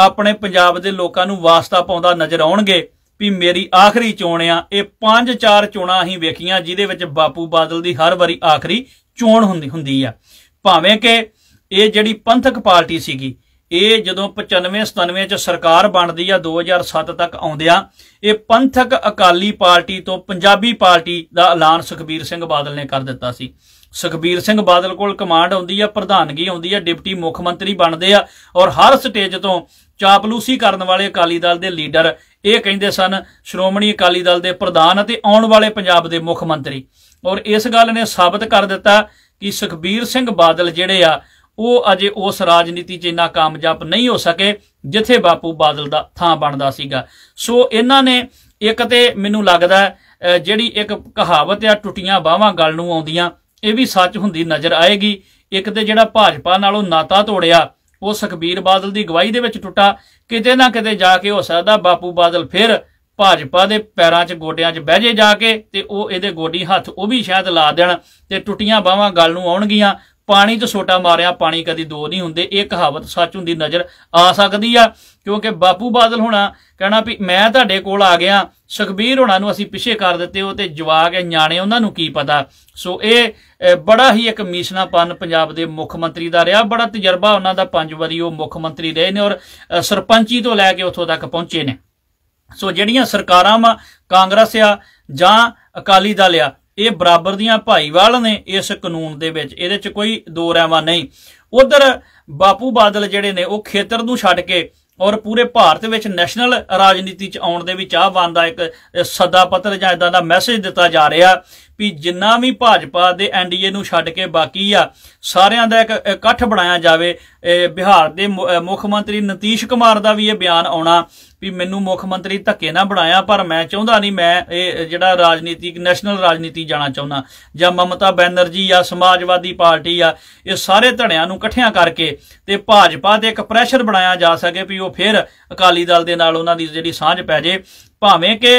ਆਪਣੇ ਪੰਜਾਬ ਦੇ ਲੋਕਾਂ ਨੂੰ ਵਾਸਤਾ ਪਾਉਂਦਾ ਨਜ਼ਰ ਆਉਣਗੇ ਵੀ ਮੇਰੀ ਆਖਰੀ ਚੋਣ ਆ ਇਹ ਪੰਜ ਚਾਰ ਚੋਣਾਂ ਅਸੀਂ ਵੇਖੀਆਂ ਜਿਹਦੇ ਵਿੱਚ ਬਾਪੂ ਬਾਦਲ ਦੀ ਹਰ ਵਾਰੀ ਆਖਰੀ ਚੋਣ ਹੁੰਦੀ ਹੁੰਦੀ ਆ ਭਾਵੇਂ ਕਿ ਇਹ ਜਿਹੜੀ ਪੰਥਕ ਪਾਰਟੀ ਸੀਗੀ ਇਹ ਜਦੋਂ 95 97 ਚ ਸਰਕਾਰ ਬਣਦੀ ਆ 2007 ਤੱਕ ਆਉਂਦਿਆਂ ਇਹ ਪੰਥਕ ਅਕਾਲੀ ਪਾਰਟੀ ਤੋਂ ਪੰਜਾਬੀ ਪਾਰਟੀ ਦਾ ਐਲਾਨ ਸੁਖਬੀਰ ਸਿੰਘ ਬਾਦਲ ਨੇ ਕਰ ਦਿੱਤਾ ਸੀ ਸੁਖਬੀਰ ਸਿੰਘ ਬਾਦਲ ਕੋਲ ਕਮਾਂਡ ਆਉਂਦੀ ਆ ਪ੍ਰਧਾਨਗੀ ਆਉਂਦੀ ਆ ਡਿਪਟੀ ਮੁੱਖ ਮੰਤਰੀ ਬਣਦੇ ਆ ਔਰ ਹਰ ਸਟੇਜ ਤੋਂ ਚਾਪਲੂਸੀ ਕਰਨ ਵਾਲੇ ਅਕਾਲੀ ਦਲ ਦੇ ਲੀਡਰ ਇਹ ਕਹਿੰਦੇ ਸਨ ਸ਼੍ਰੋਮਣੀ ਅਕਾਲੀ ਦਲ ਦੇ ਪ੍ਰਧਾਨ ਅਤੇ ਆਉਣ ਵਾਲੇ ਪੰਜਾਬ ਦੇ ਮੁੱਖ ਮੰਤਰੀ ਔਰ ਇਸ ਗੱਲ ਨੇ ਸਾਬਤ ਕਰ ਦਿੱਤਾ ਕਿ ਸੁਖਬੀਰ ਸਿੰਘ ਬਾਦਲ ਜਿਹੜੇ ਆ ਉਹ ਅਜੇ ਉਸ ਰਾਜਨੀਤੀ 'ਚ ਇੰਨਾ ਕਾਮਯਾਬ ਨਹੀਂ ਹੋ ਸਕੇ ਜਿੱਥੇ ਬਾਪੂ ਬਾਦਲ ਦਾ ਥਾਂ ਬਣਦਾ ਸੀਗਾ ਸੋ ਇਹਨਾਂ ਨੇ ਇੱਕ ਤੇ ਮੈਨੂੰ ਲੱਗਦਾ ਜਿਹੜੀ ਇੱਕ ਕਹਾਵਤ ਆ ਟੁੱਟੀਆਂ ਬਾਹਾਂ ਗੱਲ ਨੂੰ ਆਉਂਦੀਆਂ ਇਹ ਵੀ ਸੱਚ ਹੁੰਦੀ ਨਜ਼ਰ ਆਏਗੀ ਇੱਕ ਤੇ ਜਿਹੜਾ ਭਾਜਪਾ ਨਾਲੋਂ ਨਾਤਾ ਤੋੜਿਆ ਉਹ ਸੁਖਬੀਰ ਬਾਦਲ ਦੀ ਗਵਾਹੀ ਦੇ ਵਿੱਚ ਟੁੱਟਾ ਕਿਤੇ ਨਾ ਕਿਤੇ ਜਾ ਕੇ ਹੋ ਸਕਦਾ ਬਾਪੂ ਬਾਦਲ ਫਿਰ ਭਾਜਪਾ ਦੇ ਪੈਰਾਂ 'ਚ ਗੋਡਿਆਂ 'ਚ ਬਹਿ ਜੇ ਜਾ ਕੇ ਤੇ ਉਹ ਇਹਦੇ ਗੋਡੀ ਹੱਥ ਉਹ ਵੀ ਸ਼ਾਇਦ ਲਾ ਦੇਣ ਤੇ ਟੁੱਟੀਆਂ ਬਾਹਾਂ ਗੱਲ ਨੂੰ ਆਉਣਗੀਆਂ ਪਾਣੀ 'ਚ ਛੋਟਾ ਮਾਰਿਆ ਪਾਣੀ ਕਦੀ ਦੋ ਨਹੀਂ ਹੁੰਦੇ ਇਹ ਕਹਾਵਤ ਸੱਚ ਹੁੰਦੀ ਨਜ਼ਰ ਆ ਸਕਦੀ ਆ ਕਿਉਂਕਿ ਬਾਪੂ ਬਾਦਲ ਹੋਣਾ ਕਹਿਣਾ ਵੀ ਮੈਂ ਤੁਹਾਡੇ ਕੋਲ ਆ ਗਿਆ ਸ਼ਖਬੀਰ ਹੋਣਾ ਨੂੰ ਅਸੀਂ ਪਿੱਛੇ ਕਰ ਦਿੱਤੇ ਉਹ ਤੇ ਜਵਾਗ ਹੈ ਨਿਆਣੇ ਉਹਨਾਂ ਨੂੰ ਕੀ ਪਤਾ ਸੋ ਇਹ ਬੜਾ ਹੀ ਇੱਕ ਮੀਸ਼ਨਾਪਨ ਪੰਜਾਬ ਦੇ ਮੁੱਖ ਮੰਤਰੀ ਦਾ ਰਿਹਾ ਬੜਾ ਤਜਰਬਾ ਉਹਨਾਂ ਦਾ ਪੰਜ ਵਾਰੀ ਉਹ ਮੁੱਖ ਮੰਤਰੀ ਰਹੇ ਨੇ ਔਰ ਸਰਪੰਚੀ ਤੋਂ ਲੈ ਕੇ ਉੱਥੋਂ ਤੱਕ ਪਹੁੰਚੇ ਨੇ ਸੋ ਜਿਹੜੀਆਂ ਸਰਕਾਰਾਂ ਵਾ ਕਾਂਗਰਸ ਆ ਜਾਂ ਅਕਾਲੀ ਦਲ ਆ ਇਹ ਬਰਾਬਰ ਦੀਆਂ ਭਾਈਵਾਲ ਨੇ ਇਸ ਕਾਨੂੰਨ ਦੇ ਵਿੱਚ ਇਹਦੇ 'ਚ ਕੋਈ ਦੋ ਰਹਿਵਾ ਨਹੀਂ ਉਧਰ ਬਾਪੂ ਬਾਦਲ ਜਿਹੜੇ ਨੇ ਉਹ ਖੇਤਰ ਨੂੰ ਛੱਡ ਕੇ ਔਰ ਪੂਰੇ ਭਾਰਤ ਵਿੱਚ ਨੈਸ਼ਨਲ ਰਾਜਨੀਤੀ 'ਚ ਆਉਣ ਦੇ ਵਿੱਚ ਆ ਬੰਦਾ ਇੱਕ ਸੱਦਾ ਪੱਤਰ ਜਾਂ ਇਦਾਂ ਦਾ ਮੈਸੇਜ ਦਿੱਤਾ ਜਾ ਰਿਹਾ ਵੀ ਜਿੰਨਾ ਵੀ ਭਾਜਪਾ ਦੇ ਐਨਡੀਏ ਨੂੰ ਛੱਡ ਕੇ ਬਾਕੀ ਆ ਸਾਰਿਆਂ ਦਾ ਇੱਕ ਇਕੱਠ ਬਣਾਇਆ ਜਾਵੇ ਬਿਹਾਰ ਦੇ ਮੁੱਖ ਮੰਤਰੀ ਨਤੀਸ਼ ਕੁਮਾਰ ਦਾ ਵੀ ਇਹ ਬਿਆਨ ਆਉਣਾ ਵੀ ਮੈਨੂੰ ਮੁੱਖ ਮੰਤਰੀ ਧੱਕੇ ਨਾ ਬਣਾਇਆ ਪਰ ਮੈਂ ਚਾਹੁੰਦਾ ਨਹੀਂ ਮੈਂ ਇਹ ਜਿਹੜਾ ਰਾਜਨੀਤਿਕ ਨੈਸ਼ਨਲ ਰਾਜਨੀਤੀ ਜਾਣਾ ਚਾਹੁੰਦਾ ਜਾਂ ਮਮਤਾ ਬੈਨਰਜੀ ਜਾਂ ਸਮਾਜਵਾਦੀ ਪਾਰਟੀ ਆ ਇਹ ਸਾਰੇ ਧੜਿਆਂ ਨੂੰ ਇਕੱਠਿਆਂ ਕਰਕੇ ਤੇ ਭਾਜਪਾ ਤੇ ਇੱਕ ਪ੍ਰੈਸ਼ਰ ਬਣਾਇਆ ਜਾ ਸਕੇ ਵੀ ਉਹ ਫਿਰ ਅਕਾਲੀ ਦਲ ਦੇ ਨਾਲ ਉਹਨਾਂ ਦੀ ਜਿਹੜੀ ਸਾਂਝ ਪੈ ਜੇ ਭਾਵੇਂ ਕਿ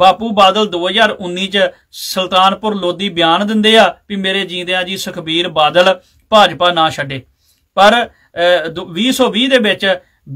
ਬਾਪੂ ਬਾਦਲ 2019 ਚ ਸੁਲਤਾਨਪੁਰ ਲੋਧੀ ਬਿਆਨ ਦਿੰਦੇ ਆ ਵੀ ਮੇਰੇ ਜੀਂਦਿਆਂ ਜੀ ਸੁਖਬੀਰ ਬਾਦਲ ਭਾਜਪਾ ਨਾ ਛੱਡੇ ਪਰ 2020 ਦੇ ਵਿੱਚ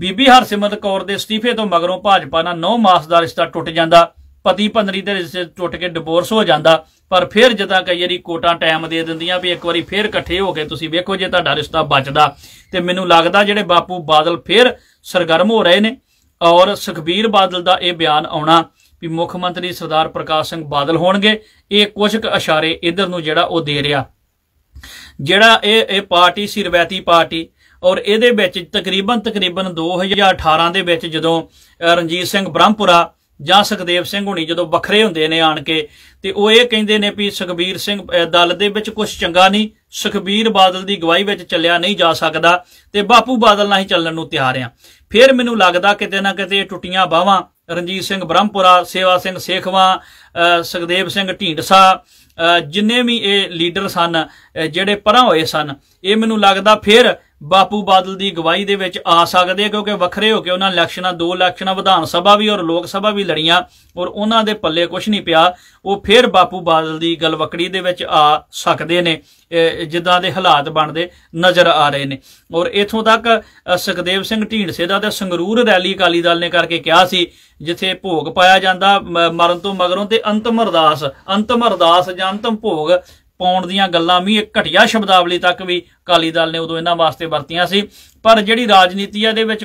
ਬੀਬੀ ਹਰਸਿਮਰਤ ਕੌਰ ਦੇ ਅਸਤੀਫੇ ਤੋਂ ਮਗਰੋਂ ਭਾਜਪਾ ਨਾਲ 9 ਮਾਸ ਦਾ ਰਿਸ਼ਤਾ ਟੁੱਟ ਜਾਂਦਾ ਪਤੀ ਪੰਦਰੀ ਦੇ ਰਿਸ਼ਤੇ ਟੁੱਟ ਕੇ ਡਿਵੋਰਸ ਹੋ ਜਾਂਦਾ ਪਰ ਫਿਰ ਜਦਾਂ ਕਈ ਵਾਰੀ ਕੋਟਾਂ ਟਾਈਮ ਦੇ ਦਿੰਦੀਆਂ ਵੀ ਇੱਕ ਵਾਰੀ ਫਿਰ ਇਕੱਠੇ ਹੋ ਕੇ ਤੁਸੀਂ ਵੇਖੋ ਜੇ ਤੁਹਾਡਾ ਰਿਸ਼ਤਾ ਬਚਦਾ ਤੇ ਮੈਨੂੰ ਲੱਗਦਾ ਜਿਹੜੇ ਬਾਪੂ ਬਾਦਲ ਫਿਰ ਸਰਗਰਮ ਹੋ ਰਹੇ ਨੇ ਔਰ ਸੁਖਬੀਰ ਬਾਦਲ ਦਾ ਇਹ ਬਿਆਨ ਆਉਣਾ ਵੀ ਮੁੱਖ ਮੰਤਰੀ ਸਰਦਾਰ ਪ੍ਰਕਾਸ਼ ਸਿੰਘ ਬਾਦਲ ਹੋਣਗੇ ਇਹ ਕੁਝ ਕੁ ਇਸ਼ਾਰੇ ਇਧਰ ਨੂੰ ਜਿਹੜਾ ਉਹ ਦੇ ਰਿਹਾ ਜਿਹੜਾ ਇਹ ਇਹ ਪਾਰਟੀ ਸੀ ਰਵੈਤੀ ਪਾਰਟੀ ਔਰ ਇਹਦੇ ਵਿੱਚ ਤਕਰੀਬਨ ਤਕਰੀਬਨ 2018 ਦੇ ਵਿੱਚ ਜਦੋਂ ਰਣਜੀਤ ਸਿੰਘ ਬ੍ਰਹਮਪੁਰਾ ਜਾਂ ਸੁਖਦੇਵ ਸਿੰਘ ਹੁਣੀ ਜਦੋਂ ਵੱਖਰੇ ਹੁੰਦੇ ਨੇ ਆਣ ਕੇ ਤੇ ਉਹ ਇਹ ਕਹਿੰਦੇ ਨੇ ਵੀ ਸੁਖਬੀਰ ਸਿੰਘ ਦਲ ਦੇ ਵਿੱਚ ਕੁਝ ਚੰਗਾ ਨਹੀਂ ਸੁਖਬੀਰ ਬਾਦਲ ਦੀ ਗਵਾਹੀ ਵਿੱਚ ਚੱਲਿਆ ਨਹੀਂ ਜਾ ਸਕਦਾ ਤੇ ਬਾਪੂ ਬਾਦਲ ਨਾਲ ਹੀ ਚੱਲਣ ਨੂੰ ਤਿਆਰ ਆ ਫਿਰ ਮੈਨੂੰ ਲੱਗਦਾ ਕਿਤੇ ਨਾ ਕਿਤੇ ਇਹ ਟੁੱਟੀਆਂ ਬਾਹਾਂ ਰਣਜੀਤ ਸਿੰਘ ਬ੍ਰਹਮਪੁਰਾ ਸੇਵਾ ਸਿੰਘ ਸੇਖਵਾ ਸੁਖਦੇਵ ਸਿੰਘ ਢੀਂਡਸਾ ਜਿੰਨੇ ਵੀ ਇਹ ਲੀਡਰ ਸਨ ਜਿਹੜੇ ਪਰਾਂ ਹੋਏ ਸਨ ਇਹ ਮੈਨੂੰ ਲੱਗਦਾ ਫਿਰ ਬਾਪੂ ਬਾਦਲ ਦੀ ਗਵਾਹੀ ਦੇ ਵਿੱਚ ਆ ਸਕਦੇ ਕਿਉਂਕਿ ਵੱਖਰੇ ਹੋ ਕੇ ਉਹਨਾਂ ਇਲੈਕਸ਼ਨਾਂ ਦੋ ਇਲੈਕਸ਼ਨਾਂ ਵਿਧਾਨ ਸਭਾ ਵੀ ਔਰ ਲੋਕ ਸਭਾ ਵੀ ਲੜੀਆਂ ਔਰ ਉਹਨਾਂ ਦੇ ਪੱਲੇ ਕੁਝ ਨਹੀਂ ਪਿਆ ਉਹ ਫਿਰ ਬਾਪੂ ਬਾਦਲ ਦੀ ਗਲਵਕੜੀ ਦੇ ਵਿੱਚ ਆ ਸਕਦੇ ਨੇ ਜਿੱਦਾਂ ਦੇ ਹਾਲਾਤ ਬਣਦੇ ਨਜ਼ਰ ਆ ਰਹੇ ਨੇ ਔਰ ਇਥੋਂ ਤੱਕ ਸੁਖਦੇਵ ਸਿੰਘ ਢੀਂਡਸੇ ਦਾ ਤੇ ਸੰਗਰੂਰ ਰੈਲੀ ਅਕਾਲੀ ਦਲ ਨੇ ਕਰਕੇ ਕਿਹਾ ਸੀ ਜਿੱਥੇ ਭੋਗ ਪਾਇਆ ਜਾਂਦਾ ਮਰਨ ਤੋਂ ਮਗਰੋਂ ਤੇ ਅੰਤਮ ਅਰਦਾਸ ਅੰਤਮ ਅਰਦਾਸ ਜਾਂ ਅੰਤਮ ਭੋਗ ਪਾਉਣ ਦੀਆਂ ਗੱਲਾਂ ਵੀ ਇੱਕ ਘਟਿਆ ਸ਼ਬਦਾਵਲੀ ਤੱਕ ਵੀ ਕਾਲੀ ਦਲ ਨੇ ਉਦੋਂ ਇਹਨਾਂ ਵਾਸਤੇ ਵਰਤੀਆਂ ਸੀ ਪਰ ਜਿਹੜੀ ਰਾਜਨੀਤੀ ਆ ਦੇ ਵਿੱਚ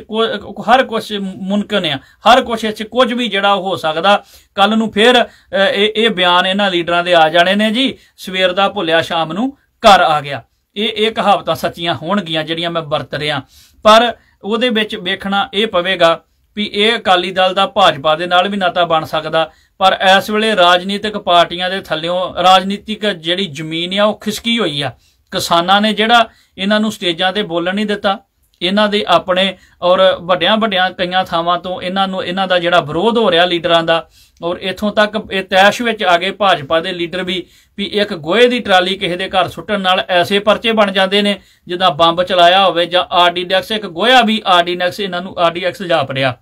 ਹਰ ਕੁਝ ਮੁਨਕਨ ਆ ਹਰ ਕੁਝ ਇੱਥੇ ਕੁਝ ਵੀ ਜਿਹੜਾ ਹੋ ਸਕਦਾ ਕੱਲ ਨੂੰ ਫੇਰ ਇਹ ਇਹ ਬਿਆਨ ਇਹਨਾਂ ਲੀਡਰਾਂ ਦੇ ਆ ਜਾਣੇ ਨੇ ਜੀ ਸਵੇਰ ਦਾ ਭੁੱਲਿਆ ਸ਼ਾਮ ਨੂੰ ਘਰ ਆ ਗਿਆ ਇਹ ਇਹ ਕਹਾਵਤਾਂ ਸੱਚੀਆਂ ਹੋਣਗੀਆਂ ਜਿਹੜੀਆਂ ਮੈਂ ਵਰਤ ਰਿਹਾ ਪਰ ਉਹਦੇ ਵਿੱਚ ਵੇਖਣਾ ਇਹ ਪਵੇਗਾ ਵੀ ਇਹ ਅਕਾਲੀ ਦਲ ਦਾ ਭਾਜਪਾ ਦੇ ਨਾਲ ਵੀ ਨਾਤਾ ਬਣ ਸਕਦਾ ਪਰ ਇਸ ਵੇਲੇ ਰਾਜਨੀਤਿਕ ਪਾਰਟੀਆਂ ਦੇ ਥੱਲਿਓਂ ਰਾਜਨੀਤਿਕ ਜਿਹੜੀ ਜ਼ਮੀਨ ਆ ਉਹ ਖਿਸਕੀ ਹੋਈ ਆ ਕਿਸਾਨਾਂ ਨੇ ਜਿਹੜਾ ਇਹਨਾਂ ਨੂੰ ਸਟੇਜਾਂ ਤੇ ਬੋਲਣ ਨਹੀਂ ਦਿੱਤਾ ਇਹਨਾਂ ਦੇ ਆਪਣੇ ਔਰ ਵੱਡਿਆਂ ਵੱਡਿਆਂ ਕਈਆਂ ਥਾਵਾਂ ਤੋਂ ਇਹਨਾਂ ਨੂੰ ਇਹਨਾਂ ਦਾ ਜਿਹੜਾ ਵਿਰੋਧ ਹੋ ਰਿਹਾ ਲੀਡਰਾਂ ਦਾ ਔਰ ਇੱਥੋਂ ਤੱਕ ਇਹ ਤੈਸ਼ ਵਿੱਚ ਆ ਗਏ ਭਾਜਪਾ ਦੇ ਲੀਡਰ ਵੀ ਵੀ ਇੱਕ ਗੋਹੇ ਦੀ ਟਰਾਲੀ ਕਿਸੇ ਦੇ ਘਰ ਸੁੱਟਣ ਨਾਲ ਐਸੇ ਪਰਚੇ ਬਣ ਜਾਂਦੇ ਨੇ ਜਿੱਦਾਂ ਬੰਬ ਚਲਾਇਆ ਹੋਵੇ ਜਾਂ ਆਰਡੀਐਕਸ ਇੱਕ ਗੋਹਾ ਵੀ ਆਰਡੀਐਕਸ ਇਹਨਾਂ ਨੂੰ ਆਰਡੀਐਕਸ ਜਾਪ ਰਿਹਾ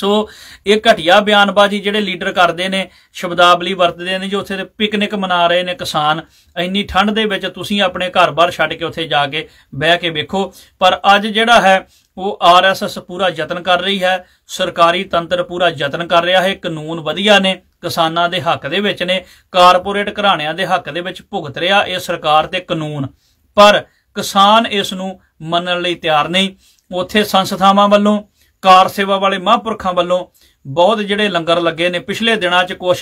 ਸੋ ਇਹ ਘਟਿਆ ਬਿਆਨਬਾਜ਼ੀ ਜਿਹੜੇ ਲੀਡਰ ਕਰਦੇ ਨੇ ਸ਼ਬਦਾਵਲੀ ਵਰਤਦੇ ਨੇ ਜੋ ਉੱਥੇ ਤੇ ਪਿਕਨਿਕ ਮਨਾ ਰਹੇ ਨੇ ਕਿਸਾਨ ਇੰਨੀ ਠੰਡ ਦੇ ਵਿੱਚ ਤੁਸੀਂ ਆਪਣੇ ਘਰ-ਬਾਰ ਛੱਡ ਕੇ ਉੱਥੇ ਜਾ ਕੇ ਬਹਿ ਕੇ ਵੇਖੋ ਪਰ ਅੱਜ ਜਿਹੜਾ ਹੈ ਉਹ ਆਰਐਸਐਸ ਪੂਰਾ ਯਤਨ ਕਰ ਰਹੀ ਹੈ ਸਰਕਾਰੀ ਤੰਤਰ ਪੂਰਾ ਯਤਨ ਕਰ ਰਿਹਾ ਹੈ ਕਾਨੂੰਨ ਵਧੀਆ ਨੇ ਕਿਸਾਨਾਂ ਦੇ ਹੱਕ ਦੇ ਵਿੱਚ ਨੇ ਕਾਰਪੋਰੇਟ ਘਰਾਣਿਆਂ ਦੇ ਹੱਕ ਦੇ ਵਿੱਚ ਭੁਗਤ ਰਿਹਾ ਇਹ ਸਰਕਾਰ ਤੇ ਕਾਨੂੰਨ ਪਰ ਕਿਸਾਨ ਇਸ ਨੂੰ ਮੰਨਣ ਲਈ ਤਿਆਰ ਨਹੀਂ ਉੱਥੇ ਸੰਸਥਾਵਾਂ ਵੱਲੋਂ ਕਾਰ ਸੇਵਾ ਵਾਲੇ ਮਹਾਂਪੁਰਖਾਂ ਵੱਲੋਂ ਬਹੁਤ ਜਿਹੜੇ ਲੰਗਰ ਲੱਗੇ ਨੇ ਪਿਛਲੇ ਦਿਨਾਂ 'ਚ ਕੁਝ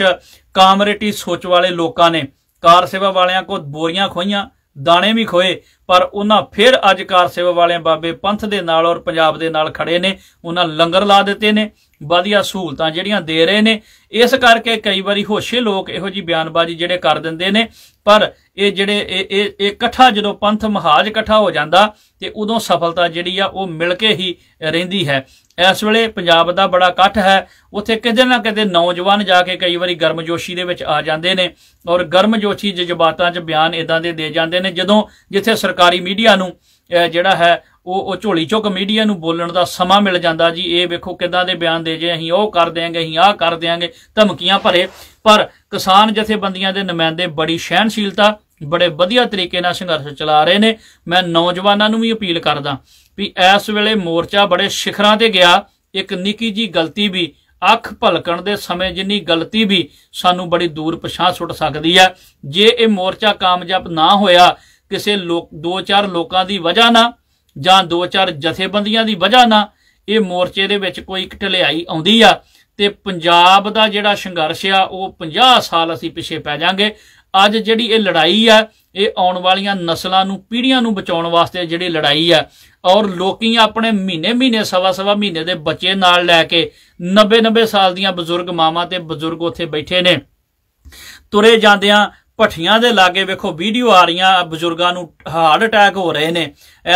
ਕਾਮਰੇਟੀ ਸੋਚ ਵਾਲੇ ਲੋਕਾਂ ਨੇ ਕਾਰ ਸੇਵਾ ਵਾਲਿਆਂ ਕੋਲ ਬੋਰੀਆਂ ਖੋਈਆਂ ਦਾਣੇ ਵੀ ਖੋਏ ਪਰ ਉਹਨਾਂ ਫਿਰ ਅੱਜ ਕਾਰ ਸੇਵਾ ਵਾਲਿਆਂ ਬਾਬੇ ਪੰਥ ਦੇ ਨਾਲ ਔਰ ਪੰਜਾਬ ਦੇ ਨਾਲ ਖੜੇ ਨੇ ਉਹਨਾਂ ਲੰਗਰ ਲਾ ਦਿੱਤੇ ਨੇ ਵਧੀਆ ਸਹੂਲਤਾਂ ਜਿਹੜੀਆਂ ਦੇ ਰਹੇ ਨੇ ਇਸ ਕਰਕੇ ਕਈ ਵਾਰੀ ਹੋਸ਼ੇ ਲੋਕ ਇਹੋ ਜੀ ਬਿਆਨਬਾਜ਼ੀ ਜਿਹੜੇ ਕਰ ਦਿੰਦੇ ਨੇ ਪਰ ਇਹ ਜਿਹੜੇ ਇਹ ਇਹ ਇਕੱਠਾ ਜਦੋਂ ਪੰਥ ਮਹਾਜ ਇਕੱਠਾ ਹੋ ਜਾਂਦਾ ਤੇ ਉਦੋਂ ਸਫਲਤਾ ਜਿਹੜੀ ਆ ਉਹ ਮਿਲ ਕੇ ਹੀ ਰਹਿੰਦੀ ਹੈ ਇਸ ਵੇਲੇ ਪੰਜਾਬ ਦਾ ਬੜਾ ਇਕੱਠ ਹੈ ਉੱਥੇ ਕਿਤੇ ਨਾ ਕਿਤੇ ਨੌਜਵਾਨ ਜਾ ਕੇ ਕਈ ਵਾਰੀ ਗਰਮਜੋਸ਼ੀ ਦੇ ਵਿੱਚ ਆ ਜਾਂਦੇ ਨੇ ਔਰ ਗਰਮਜੋਸ਼ੀ ਜਜ਼ਬਾਤਾਂ 'ਚ ਬਿਆਨ ਇਦਾਂ ਦੇ ਦੇ ਜਾਂਦੇ ਨੇ ਜਦੋਂ ਜਿੱਥੇ ਸਰਕਾਰ ਸਰਕਾਰੀ ਮੀਡੀਆ ਨੂੰ ਜਿਹੜਾ ਹੈ ਉਹ ਉਹ ਝੋਲੀ ਚੁੱਕ ਮੀਡੀਆ ਨੂੰ ਬੋਲਣ ਦਾ ਸਮਾਂ ਮਿਲ ਜਾਂਦਾ ਜੀ ਇਹ ਵੇਖੋ ਕਿਦਾਂ ਦੇ ਬਿਆਨ ਦੇ ਜੇ ਅਸੀਂ ਉਹ ਕਰ ਦੇਾਂਗੇ ਅਸੀਂ ਆਹ ਕਰ ਦੇਾਂਗੇ ਧਮਕੀਆਂ ਭਰੇ ਪਰ ਕਿਸਾਨ ਜਥੇਬੰਦੀਆਂ ਦੇ ਨੁਮਾਇੰਦੇ ਬੜੀ ਸ਼ਹਿਨਸ਼ੀਲਤਾ ਬੜੇ ਵਧੀਆ ਤਰੀਕੇ ਨਾਲ ਸੰਘਰਸ਼ ਚਲਾ ਰਹੇ ਨੇ ਮੈਂ ਨੌਜਵਾਨਾਂ ਨੂੰ ਵੀ ਅਪੀਲ ਕਰਦਾ ਵੀ ਇਸ ਵੇਲੇ ਮੋਰਚਾ ਬੜੇ ਸਿਖਰਾਂ ਤੇ ਗਿਆ ਇੱਕ ਨਿੱਕੀ ਜੀ ਗਲਤੀ ਵੀ ਅੱਖ ਭਲਕਣ ਦੇ ਸਮੇਂ ਜਿੰਨੀ ਗਲਤੀ ਵੀ ਸਾਨੂੰ ਬੜੀ ਦੂਰ ਪਛਾਣ ਸੁੱਟ ਸਕਦੀ ਹੈ ਜੇ ਇਹ ਮੋਰਚਾ ਕਾਮਯਾਬ ਨਾ ਹੋਇਆ ਕਿਸੇ ਲੋਕ ਦੋ ਚਾਰ ਲੋਕਾਂ ਦੀ ਵਜ੍ਹਾ ਨਾਲ ਜਾਂ ਦੋ ਚਾਰ ਜਥੇਬੰਦੀਆਂ ਦੀ ਵਜ੍ਹਾ ਨਾਲ ਇਹ ਮੋਰਚੇ ਦੇ ਵਿੱਚ ਕੋਈ ਕਟਲਿਆਈ ਆਉਂਦੀ ਆ ਤੇ ਪੰਜਾਬ ਦਾ ਜਿਹੜਾ ਸੰਘਰਸ਼ ਆ ਉਹ 50 ਸਾਲ ਅਸੀਂ ਪਿੱਛੇ ਪੈ ਜਾਾਂਗੇ ਅੱਜ ਜਿਹੜੀ ਇਹ ਲੜਾਈ ਆ ਇਹ ਆਉਣ ਵਾਲੀਆਂ ਨਸਲਾਂ ਨੂੰ ਪੀੜ੍ਹੀਆਂ ਨੂੰ ਬਚਾਉਣ ਵਾਸਤੇ ਜਿਹੜੀ ਲੜਾਈ ਆ ਔਰ ਲੋਕੀ ਆਪਣੇ ਮਹੀਨੇ-ਮਹੀਨੇ ਸਵਾ-ਸਵਾ ਮਹੀਨੇ ਦੇ ਬੱਚੇ ਨਾਲ ਲੈ ਕੇ 90-90 ਸਾਲ ਦੀਆਂ ਬਜ਼ੁਰਗ ਮਾਵਾਂ ਤੇ ਬਜ਼ੁਰਗ ਉੱਥੇ ਬੈਠੇ ਨੇ ਤੁਰੇ ਜਾਂਦਿਆਂ ਪਠੀਆਂ ਦੇ ਲਾਗੇ ਵੇਖੋ ਵੀਡੀਓ ਆ ਰਹੀਆਂ ਬਜ਼ੁਰਗਾਂ ਨੂੰ ਹਾਰਟ ਅਟੈਕ ਹੋ ਰਹੇ ਨੇ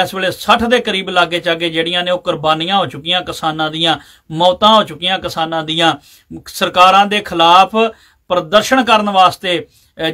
ਇਸ ਵੇਲੇ 60 ਦੇ ਕਰੀਬ ਲਾਗੇ ਚਾਗੇ ਜਿਹੜੀਆਂ ਨੇ ਉਹ ਕੁਰਬਾਨੀਆਂ ਹੋ ਚੁੱਕੀਆਂ ਕਿਸਾਨਾਂ ਦੀਆਂ ਮੌਤਾਂ ਹੋ ਚੁੱਕੀਆਂ ਕਿਸਾਨਾਂ ਦੀਆਂ ਸਰਕਾਰਾਂ ਦੇ ਖਿਲਾਫ ਪ੍ਰਦਰਸ਼ਨ ਕਰਨ ਵਾਸਤੇ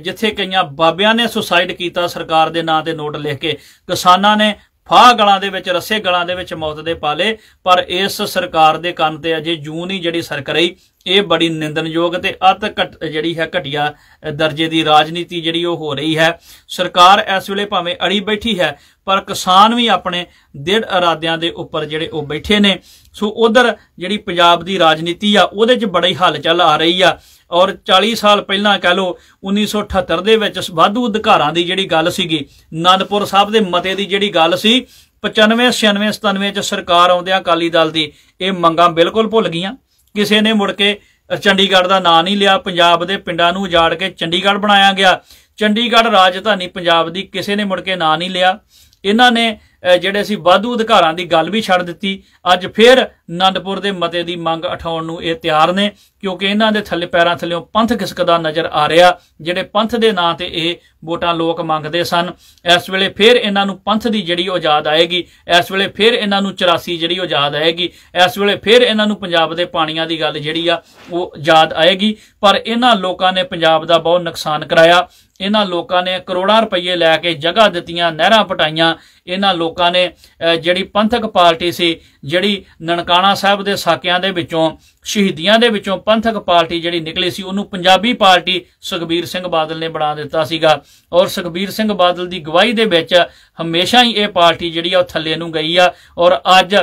ਜਿੱਥੇ ਕਈਆਂ ਬਾਬਿਆਂ ਨੇ ਸੁਸਾਇਸਾਈਡ ਕੀਤਾ ਸਰਕਾਰ ਦੇ ਨਾਂ ਤੇ ਨੋਟ ਲਿਖ ਕੇ ਕਿਸਾਨਾਂ ਨੇ ਫਾਹ ਗਲਾਂ ਦੇ ਵਿੱਚ ਰਸੇ ਗਲਾਂ ਦੇ ਵਿੱਚ ਮੌਤ ਦੇ ਪਾਲੇ ਪਰ ਇਸ ਸਰਕਾਰ ਦੇ ਕੰਨ ਤੇ ਅਜੇ ਜੂਨ ਹੀ ਜਿਹੜੀ ਸਰਕ ਰਹੀ ਇਹ ਬੜੀ ਨਿੰਦਨਯੋਗ ਤੇ ਅਤ ਜਿਹੜੀ ਹੈ ਘਟਿਆ ਦਰਜੇ ਦੀ ਰਾਜਨੀਤੀ ਜਿਹੜੀ ਉਹ ਹੋ ਰਹੀ ਹੈ ਸਰਕਾਰ ਇਸ ਵੇਲੇ ਭਾਵੇਂ ਅੜੀ ਬੈਠੀ ਹੈ ਪਰ ਕਿਸਾਨ ਵੀ ਆਪਣੇ ਦਿੜ ਇਰਾਦਿਆਂ ਦੇ ਉੱਪਰ ਜਿਹੜੇ ਉਹ ਬੈਠੇ ਨੇ ਸੋ ਉਧਰ ਜਿਹੜੀ ਪੰਜਾਬ ਦੀ ਰਾਜਨੀਤੀ ਆ ਉਹਦੇ 'ਚ ਬੜਾ ਹੀ ਹਲਚਲ ਆ ਰਹੀ ਆ ਔਰ 40 ਸਾਲ ਪਹਿਲਾਂ ਕਹ ਲੋ 1978 ਦੇ ਵਿੱਚ ਵਾਧੂ ਅਧਿਕਾਰਾਂ ਦੀ ਜਿਹੜੀ ਗੱਲ ਸੀਗੀ ਨੰਦਪੁਰ ਸਾਹਿਬ ਦੇ ਮਤੇ ਦੀ ਜਿਹੜੀ ਗੱਲ ਸੀ 95 96 97 ਚ ਸਰਕਾਰ ਆਉਂਦਿਆਂ ਅਕਾਲੀ ਦਲ ਦੀ ਇਹ ਮੰਗਾਂ ਬਿਲਕੁਲ ਭੁੱਲ ਗਈਆਂ ਕਿਸੇ ਨੇ ਮੁੜ ਕੇ ਚੰਡੀਗੜ੍ਹ ਦਾ ਨਾਂ ਨਹੀਂ ਲਿਆ ਪੰਜਾਬ ਦੇ ਪਿੰਡਾਂ ਨੂੰ ਉਜਾੜ ਕੇ ਚੰਡੀਗੜ੍ਹ ਬਣਾਇਆ ਗਿਆ ਚੰਡੀਗੜ੍ਹ ਰਾਜਧਾਨੀ ਪੰਜਾਬ ਦੀ ਕਿਸੇ ਨੇ ਮੁੜ ਕੇ ਨਾਂ ਨਹੀਂ ਲਿਆ ਇਹਨਾਂ ਨੇ ਜਿਹੜੇ ਸੀ ਵਾਧੂ ਅਧਿਕਾਰਾਂ ਦੀ ਗੱਲ ਵੀ ਛੱਡ ਦਿੱਤੀ ਅੱਜ ਫੇਰ ਆਨੰਦਪੁਰ ਦੇ ਮਤੇ ਦੀ ਮੰਗ ਉਠਾਉਣ ਨੂੰ ਇਹ ਤਿਆਰ ਨੇ ਕਿਉਂਕਿ ਇਹਨਾਂ ਦੇ ਥੱਲੇ ਪੈਰਾਂ ਥੱਲੇੋਂ ਪੰਥ ਖਿਸਕਦਾ ਨਜ਼ਰ ਆ ਰਿਹਾ ਜਿਹੜੇ ਪੰਥ ਦੇ ਨਾਂ ਤੇ ਇਹ ਵੋਟਾਂ ਲੋਕ ਮੰਗਦੇ ਸਨ ਇਸ ਵੇਲੇ ਫੇਰ ਇਹਨਾਂ ਨੂੰ ਪੰਥ ਦੀ ਜਿਹੜੀ ਆਜ਼ਾਦ ਆਏਗੀ ਇਸ ਵੇਲੇ ਫੇਰ ਇਹਨਾਂ ਨੂੰ 84 ਜਿਹੜੀ ਆਜ਼ਾਦ ਆਏਗੀ ਇਸ ਵੇਲੇ ਫੇਰ ਇਹਨਾਂ ਨੂੰ ਪੰਜਾਬ ਦੇ ਪਾਣੀਆਂ ਦੀ ਗੱਲ ਜਿਹੜੀ ਆ ਉਹ ਆਜ਼ਾਦ ਆਏਗੀ ਪਰ ਇਹਨਾਂ ਲੋਕਾਂ ਨੇ ਪੰਜਾਬ ਦਾ ਬਹੁਤ ਨੁਕਸਾਨ ਕਰਾਇਆ ਇਹਨਾਂ ਲੋਕਾਂ ਨੇ ਕਰੋੜਾਂ ਰੁਪਏ ਲੈ ਕੇ ਜਗ੍ਹਾ ਦਿੱਤੀਆਂ ਨਹਿਰਾਂ ਪਟਾਈਆਂ ਇਹਨਾਂ ਲੋਕਾਂ ਨੇ ਜਿਹੜੀ ਪੰਥਕ ਪਾਰਟੀ ਸੀ ਜਿਹੜੀ ਨਨਕਾਣਾ ਸਾਹਿਬ ਦੇ ਸਾਕਿਆਂ ਦੇ ਵਿੱਚੋਂ ਸ਼ਹੀਦੀਆਂ ਦੇ ਵਿੱਚੋਂ ਪੰਥਕ ਪਾਰਟੀ ਜਿਹੜੀ ਨਿਕਲੀ ਸੀ ਉਹਨੂੰ ਪੰਜਾਬੀ ਪਾਰਟੀ ਸੁਖਬੀਰ ਸਿੰਘ ਬਾਦਲ ਨੇ ਬਣਾ ਦਿੱਤਾ ਸੀਗਾ ਔਰ ਸੁਖਬੀਰ ਸਿੰਘ ਬਾਦਲ ਦੀ ਗਵਾਹੀ ਦੇ ਵਿੱਚ ਹਮੇਸ਼ਾ ਹੀ ਇਹ ਪਾਰਟੀ ਜਿਹੜੀ ਆ ਉਹ ਥੱਲੇ ਨੂੰ ਗਈ ਆ ਔਰ ਅੱਜ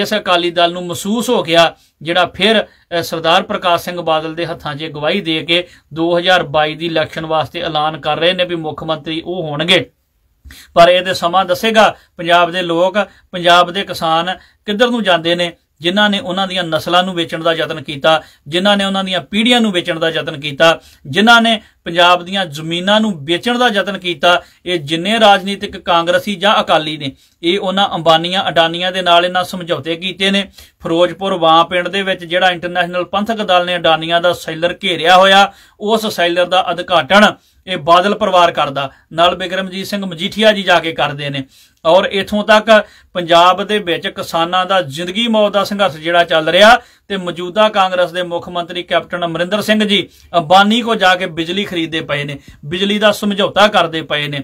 ਇਸ ਅਕਾਲੀ ਦਲ ਨੂੰ ਮਹਿਸੂਸ ਹੋ ਗਿਆ ਜਿਹੜਾ ਫਿਰ ਸਰਦਾਰ ਪ੍ਰਕਾਸ਼ ਸਿੰਘ ਬਾਦਲ ਦੇ ਹੱਥਾਂ 'ਚ ਗਵਾਹੀ ਦੇ ਕੇ 2022 ਦੀ ਇਲੈਕਸ਼ਨ ਵਾਸਤੇ ਐਲਾਨ ਕਰ ਰਹੇ ਨੇ ਵੀ ਮੁੱਖ ਮੰਤਰੀ ਉਹ ਹੋਣਗੇ ਪਰ ਇਹਦੇ ਸਮਾਂ ਦੱਸੇਗਾ ਪੰਜਾਬ ਦੇ ਲੋਕ ਪੰਜਾਬ ਦੇ ਕਿਸਾਨ ਕਿੱਧਰ ਨੂੰ ਜਾਂਦੇ ਨੇ ਜਿਨ੍ਹਾਂ ਨੇ ਉਹਨਾਂ ਦੀਆਂ ਨਸਲਾਂ ਨੂੰ ਵੇਚਣ ਦਾ ਯਤਨ ਕੀਤਾ ਜਿਨ੍ਹਾਂ ਨੇ ਉਹਨਾਂ ਦੀਆਂ ਪੀੜ੍ਹੀਆਂ ਨੂੰ ਵੇਚਣ ਦਾ ਯਤਨ ਕੀਤਾ ਜਿਨ੍ਹਾਂ ਨੇ ਪੰਜਾਬ ਦੀਆਂ ਜ਼ਮੀਨਾਂ ਨੂੰ ਵੇਚਣ ਦਾ ਯਤਨ ਕੀਤਾ ਇਹ ਜਿੰਨੇ ਰਾਜਨੀਤਿਕ ਕਾਂਗਰਸੀ ਜਾਂ ਅਕਾਲੀ ਨੇ ਇਹ ਉਹਨਾਂ ਅੰਬਾਨੀਆਂ ਅਡਾਨੀਆਂ ਦੇ ਨਾਲ ਇਹਨਾਂ ਸਮਝੌਤੇ ਕੀਤੇ ਨੇ ਫਿਰੋਜ਼ਪੁਰ ਵਾਂ ਪਿੰਡ ਦੇ ਵਿੱਚ ਜਿਹੜਾ ਇੰਟਰਨੈਸ਼ਨਲ ਪੰਥਕ ਦਲ ਨੇ ਅਡਾਨੀਆਂ ਦਾ ਸੈਲਰ ਘੇਰਿਆ ਹੋਇਆ ਉਸ ਸੈਲਰ ਦਾ ਅਧਿਕਾਟਨ ਇਹ ਬਾਦਲ ਪਰਿਵਾਰ ਕਰਦਾ ਨਾਲ ਬਿਕਰਮਜੀਤ ਸਿੰਘ ਮਜੀਠੀਆ ਜੀ ਜਾ ਕੇ ਕਰਦੇ ਨੇ ਔਰ ਇਥੋਂ ਤੱਕ ਪੰਜਾਬ ਦੇ ਵਿੱਚ ਕਿਸਾਨਾਂ ਦਾ ਜ਼ਿੰਦਗੀ ਮੌਤ ਦਾ ਸੰਘਰਸ਼ ਜਿਹੜਾ ਚੱਲ ਰਿਹਾ ਤੇ ਮੌਜੂਦਾ ਕਾਂਗਰਸ ਦੇ ਮੁੱਖ ਮੰਤਰੀ ਕੈਪਟਨ ਅਮਰਿੰਦਰ ਸਿੰਘ ਜੀ ਅੰਬਾਨੀ ਕੋ ਜਾ ਕੇ ਬਿਜਲੀ ਖਰੀਦੇ ਪਏ ਨੇ ਬਿਜਲੀ ਦਾ ਸਮਝੌਤਾ ਕਰਦੇ ਪਏ ਨੇ